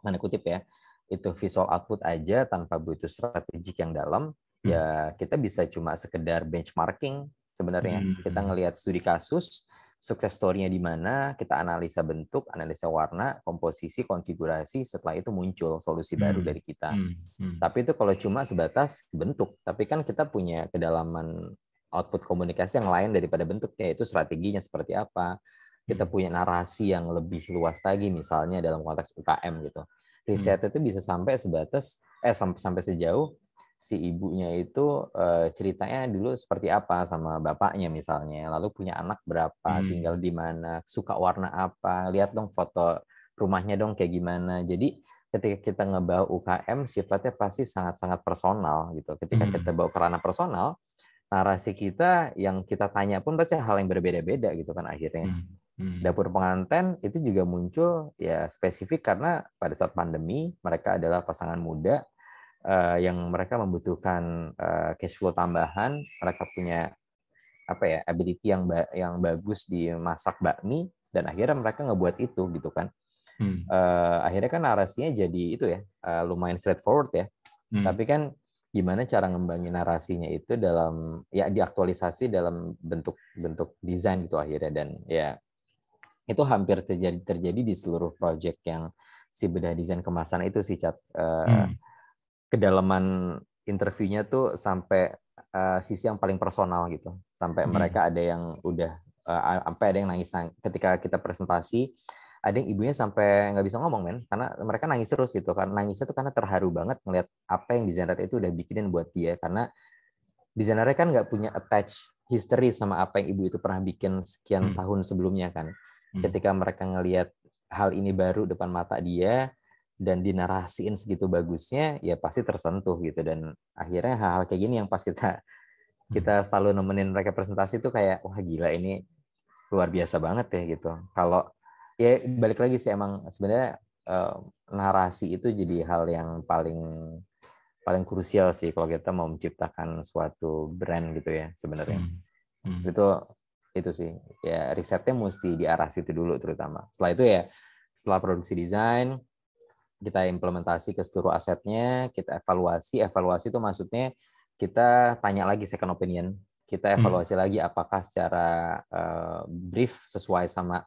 mana kutip ya itu visual output aja tanpa butuh strategik yang dalam hmm. ya kita bisa cuma sekedar benchmarking sebenarnya. Hmm. Kita ngelihat studi kasus, sukses story-nya di mana, kita analisa bentuk, analisa warna, komposisi, konfigurasi, setelah itu muncul solusi hmm. baru dari kita. Hmm. Hmm. Tapi itu kalau cuma sebatas bentuk, tapi kan kita punya kedalaman output komunikasi yang lain daripada bentuknya, yaitu strateginya seperti apa, kita hmm. punya narasi yang lebih luas lagi misalnya dalam konteks UKM gitu. Hmm. Riset hmm. itu bisa sampai sebatas eh sampai sejauh si ibunya itu uh, ceritanya dulu seperti apa sama bapaknya misalnya, lalu punya anak berapa, hmm. tinggal di mana, suka warna apa, lihat dong foto rumahnya dong kayak gimana. Jadi ketika kita ngebawa UKM sifatnya pasti sangat-sangat personal gitu. Ketika hmm. kita bawa ke personal, narasi kita yang kita tanya pun pasti hal yang berbeda-beda gitu kan akhirnya. Hmm. Hmm. Dapur pengantin itu juga muncul ya spesifik karena pada saat pandemi mereka adalah pasangan muda uh, yang mereka membutuhkan uh, cash flow tambahan, mereka punya apa ya ability yang ba yang bagus di masak bakmi dan akhirnya mereka ngebuat itu gitu kan. Hmm. Uh, akhirnya kan narasinya jadi itu ya uh, lumayan straightforward ya. Hmm. Tapi kan gimana cara ngembangin narasinya itu dalam ya diaktualisasi dalam bentuk bentuk desain gitu akhirnya dan ya itu hampir terjadi terjadi di seluruh project yang si bedah desain kemasan itu sih cat uh, hmm kedalaman interviewnya tuh sampai uh, sisi yang paling personal gitu sampai hmm. mereka ada yang udah uh, sampai ada yang nangis nang ketika kita presentasi ada yang ibunya sampai nggak bisa ngomong men karena mereka nangis terus gitu karena nangisnya tuh karena terharu banget ngelihat apa yang desainer itu udah bikinin buat dia karena desainernya kan nggak punya attach history sama apa yang ibu itu pernah bikin sekian hmm. tahun sebelumnya kan hmm. ketika mereka ngelihat hal ini baru depan mata dia dan dinarasiin segitu bagusnya ya pasti tersentuh gitu dan akhirnya hal-hal kayak gini yang pas kita hmm. kita selalu nemenin mereka presentasi tuh kayak wah gila ini luar biasa banget ya gitu kalau ya balik lagi sih emang sebenarnya eh, narasi itu jadi hal yang paling paling krusial sih kalau kita mau menciptakan suatu brand gitu ya sebenarnya hmm. Hmm. itu itu sih ya risetnya mesti diarah situ dulu terutama setelah itu ya setelah produksi desain kita implementasi ke seluruh asetnya, kita evaluasi, evaluasi itu maksudnya kita tanya lagi second opinion, kita hmm. evaluasi hmm. lagi apakah secara uh, brief sesuai sama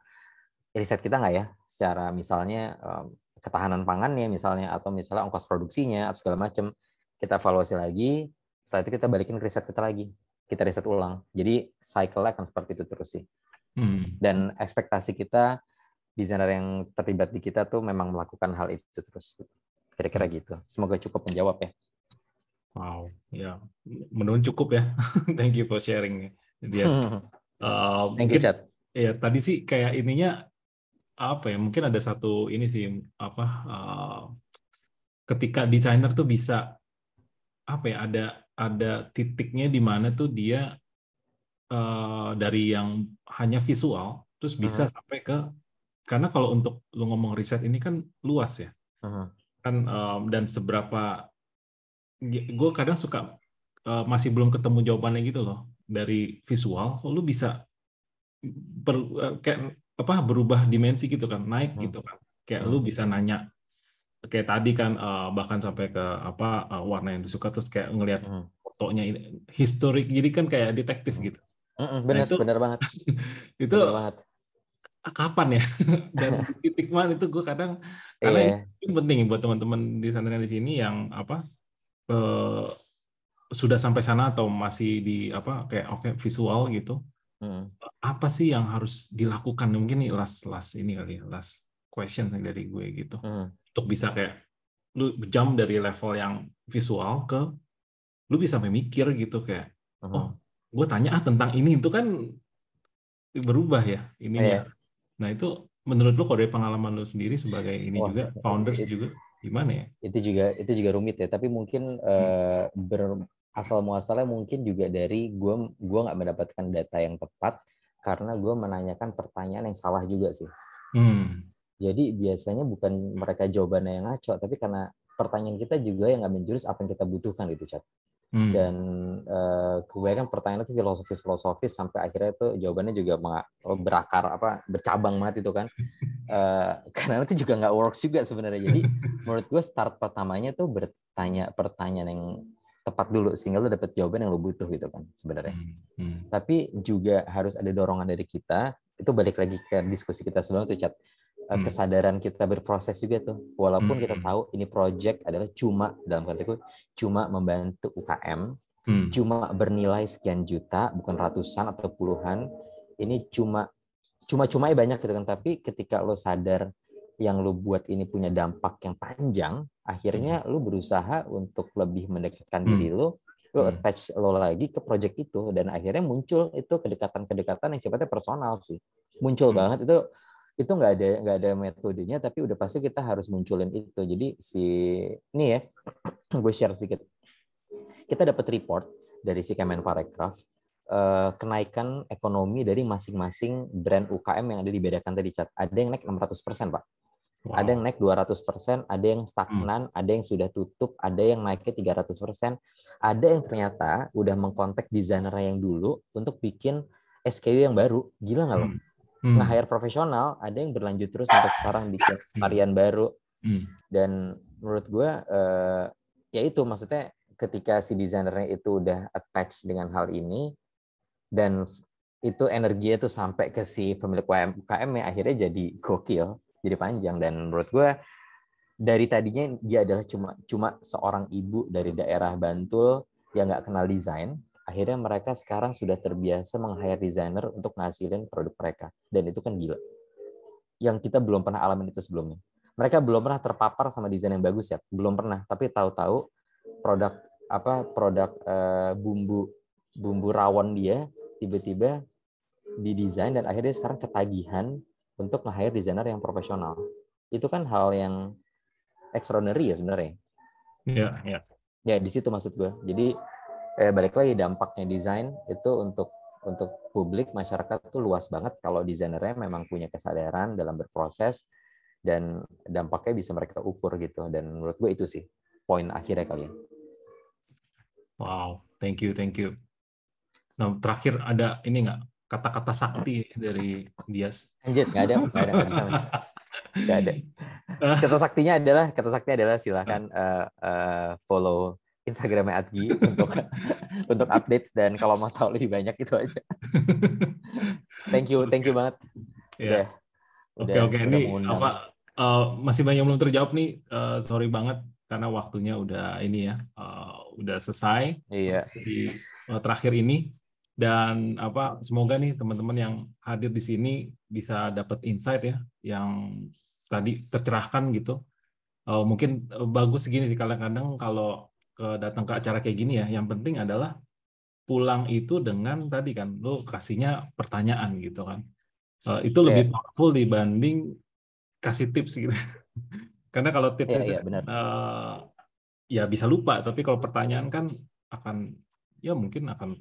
riset kita nggak ya, secara misalnya um, ketahanan pangannya misalnya atau misalnya ongkos produksinya atau segala macam, kita evaluasi lagi, setelah itu kita balikin ke riset kita lagi, kita riset ulang. Jadi cycle akan seperti itu terus sih. Hmm. Dan ekspektasi kita desainer yang terlibat di kita tuh memang melakukan hal itu terus. Kira-kira hmm. gitu. Semoga cukup menjawab ya. Wow, ya menurut cukup ya. Thank you for sharing. ya Uh, Thank you, Chat. Ya tadi sih kayak ininya apa ya? Mungkin ada satu ini sih apa? Uh, ketika desainer tuh bisa apa ya? Ada ada titiknya di mana tuh dia uh, dari yang hanya visual terus bisa uh hmm. -huh. sampai ke karena kalau untuk lu ngomong riset ini kan luas ya uh-huh. kan um, dan seberapa gue kadang suka uh, masih belum ketemu jawabannya gitu loh dari visual kok lu bisa ber, uh, eh, kayak apa berubah dimensi gitu kan naik uh-huh. gitu kan kayak uh-huh. lu bisa nanya kayak tadi kan uh, bahkan sampai ke apa uh, warna yang disuka terus kayak ngelihat uh-huh. fotonya historik jadi kan kayak detektif gitu uh-uh, bener nah, itu, bener banget itu bener banget Ah, kapan ya dan titik mana itu gue kadang karena yeah. itu penting buat teman-teman di sana di sini yang apa eh, sudah sampai sana atau masih di apa kayak oke okay, visual gitu hmm. apa sih yang harus dilakukan mungkin nih last last ini kali ya, last question dari gue gitu hmm. untuk bisa kayak lu jump dari level yang visual ke lu bisa memikir gitu kayak hmm. oh gue tanya ah tentang ini itu kan berubah ya ini yeah. Nah itu menurut lu kalau dari pengalaman lu sendiri sebagai ini oh, juga founders itu, juga gimana ya? Itu juga itu juga rumit ya. Tapi mungkin uh, asal muasalnya mungkin juga dari gue gue nggak mendapatkan data yang tepat karena gue menanyakan pertanyaan yang salah juga sih. Hmm. Jadi biasanya bukan mereka jawabannya yang ngaco, tapi karena pertanyaan kita juga yang nggak menjurus apa yang kita butuhkan gitu, Chat. Hmm. Dan uh, kan pertanyaan itu filosofis-filosofis sampai akhirnya itu jawabannya juga oh, berakar apa bercabang banget itu kan. Uh, karena itu juga nggak works juga sebenarnya. Jadi menurut gue start pertamanya tuh bertanya pertanyaan yang tepat dulu sehingga lo dapet jawaban yang lo butuh gitu kan sebenarnya. Hmm. Hmm. Tapi juga harus ada dorongan dari kita. Itu balik lagi ke diskusi kita sebelum tuh chat. Eh, hmm. kesadaran kita berproses juga tuh walaupun hmm. kita hmm. tahu ini project adalah cuma dalam kategori cuma membantu UKM hmm. cuma bernilai sekian juta bukan ratusan atau puluhan ini cuma cuma-cuma ya banyak gitu kan tapi ketika lo sadar yang lo buat ini punya dampak yang panjang, akhirnya hmm. lo berusaha untuk lebih mendekatkan hmm. diri lo lo hmm. attach lo lagi ke project itu dan akhirnya muncul itu kedekatan-kedekatan yang sifatnya personal sih. Muncul hmm. banget itu itu nggak ada nggak ada metodenya tapi udah pasti kita harus munculin itu jadi si ini ya gue share sedikit kita dapat report dari si Kemenparekraf eh, kenaikan ekonomi dari masing-masing brand UKM yang ada dibedakan tadi chat ada yang naik 600 persen pak wow. ada yang naik 200 persen ada yang stagnan hmm. ada yang sudah tutup ada yang naiknya 300 persen ada yang ternyata udah mengkontak desainer yang dulu untuk bikin SKU yang baru gila nggak hmm hmm. nge-hire profesional ada yang berlanjut terus sampai sekarang bikin hmm. varian baru hmm. dan menurut gue uh, ya itu maksudnya ketika si desainernya itu udah attach dengan hal ini dan itu energinya tuh sampai ke si pemilik UMKM ya akhirnya jadi gokil jadi panjang dan menurut gue dari tadinya dia adalah cuma cuma seorang ibu dari daerah Bantul yang nggak kenal desain akhirnya mereka sekarang sudah terbiasa meng-hire designer untuk ngasilin produk mereka. Dan itu kan gila. Yang kita belum pernah alami itu sebelumnya. Mereka belum pernah terpapar sama desain yang bagus ya, belum pernah. Tapi tahu-tahu produk apa produk uh, bumbu bumbu rawon dia tiba-tiba didesain dan akhirnya sekarang ketagihan untuk nge-hire desainer yang profesional. Itu kan hal yang extraordinary ya sebenarnya. Iya, yeah, iya. Ya, di situ maksud gue. Jadi eh, balik lagi dampaknya desain itu untuk untuk publik masyarakat tuh luas banget kalau desainernya memang punya kesadaran dalam berproses dan dampaknya bisa mereka ukur gitu dan menurut gue itu sih poin akhirnya kalian ya. Wow, thank you, thank you. Nah, terakhir ada ini nggak kata-kata sakti dari Dias? lanjut nggak ada, nggak ada, nggak ada. Kata saktinya adalah kata saktinya adalah silahkan uh, eh, uh, eh, follow Instagramnya Adgi untuk untuk updates dan kalau mau tahu lebih banyak itu aja. thank you, thank you banget. Yeah. Iya. Oke oke ini apa uh, masih banyak belum terjawab nih. Uh, sorry banget karena waktunya udah ini ya, uh, udah selesai. Iya. Di uh, terakhir ini dan apa semoga nih teman-teman yang hadir di sini bisa dapat insight ya yang tadi tercerahkan gitu. Uh, mungkin bagus segini gini kadang-kadang kalau ke datang ke acara kayak gini ya yang penting adalah pulang itu dengan tadi kan lo kasihnya pertanyaan gitu kan uh, itu yeah. lebih iya. powerful dibanding kasih tips gitu karena kalau tips yeah, itu yeah, iya, eh, Uh, ya bisa lupa tapi kalau pertanyaan kan akan ya mungkin akan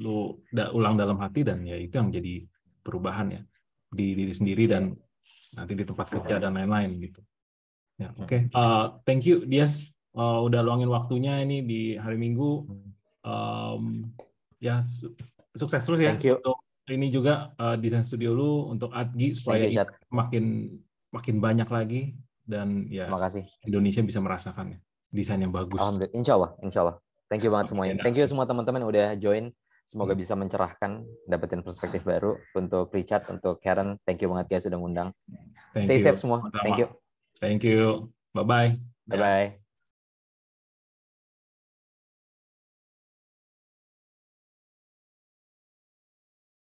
lo da ulang dalam hati dan ya itu yang jadi perubahan ya di diri sendiri dan iya. nanti di tempat kerja dan lain-lain gitu ya oke okay. uh, eh, thank you Dias uh, udah luangin waktunya ini di hari Minggu. Um, ya su sukses terus ya Thank you. untuk ini juga uh, desain studio lu untuk Adgi supaya you, makin makin banyak lagi dan ya Makasih. Indonesia bisa merasakannya desain yang bagus. Insya Allah, Insya Allah. Thank you banget semuanya. Thank you semua teman-teman udah join. Semoga hmm. bisa mencerahkan, dapetin perspektif baru untuk Richard, untuk Karen. Thank you banget ya sudah ngundang. Stay safe semua. Thank you. Thank you. Bye bye. Bye bye.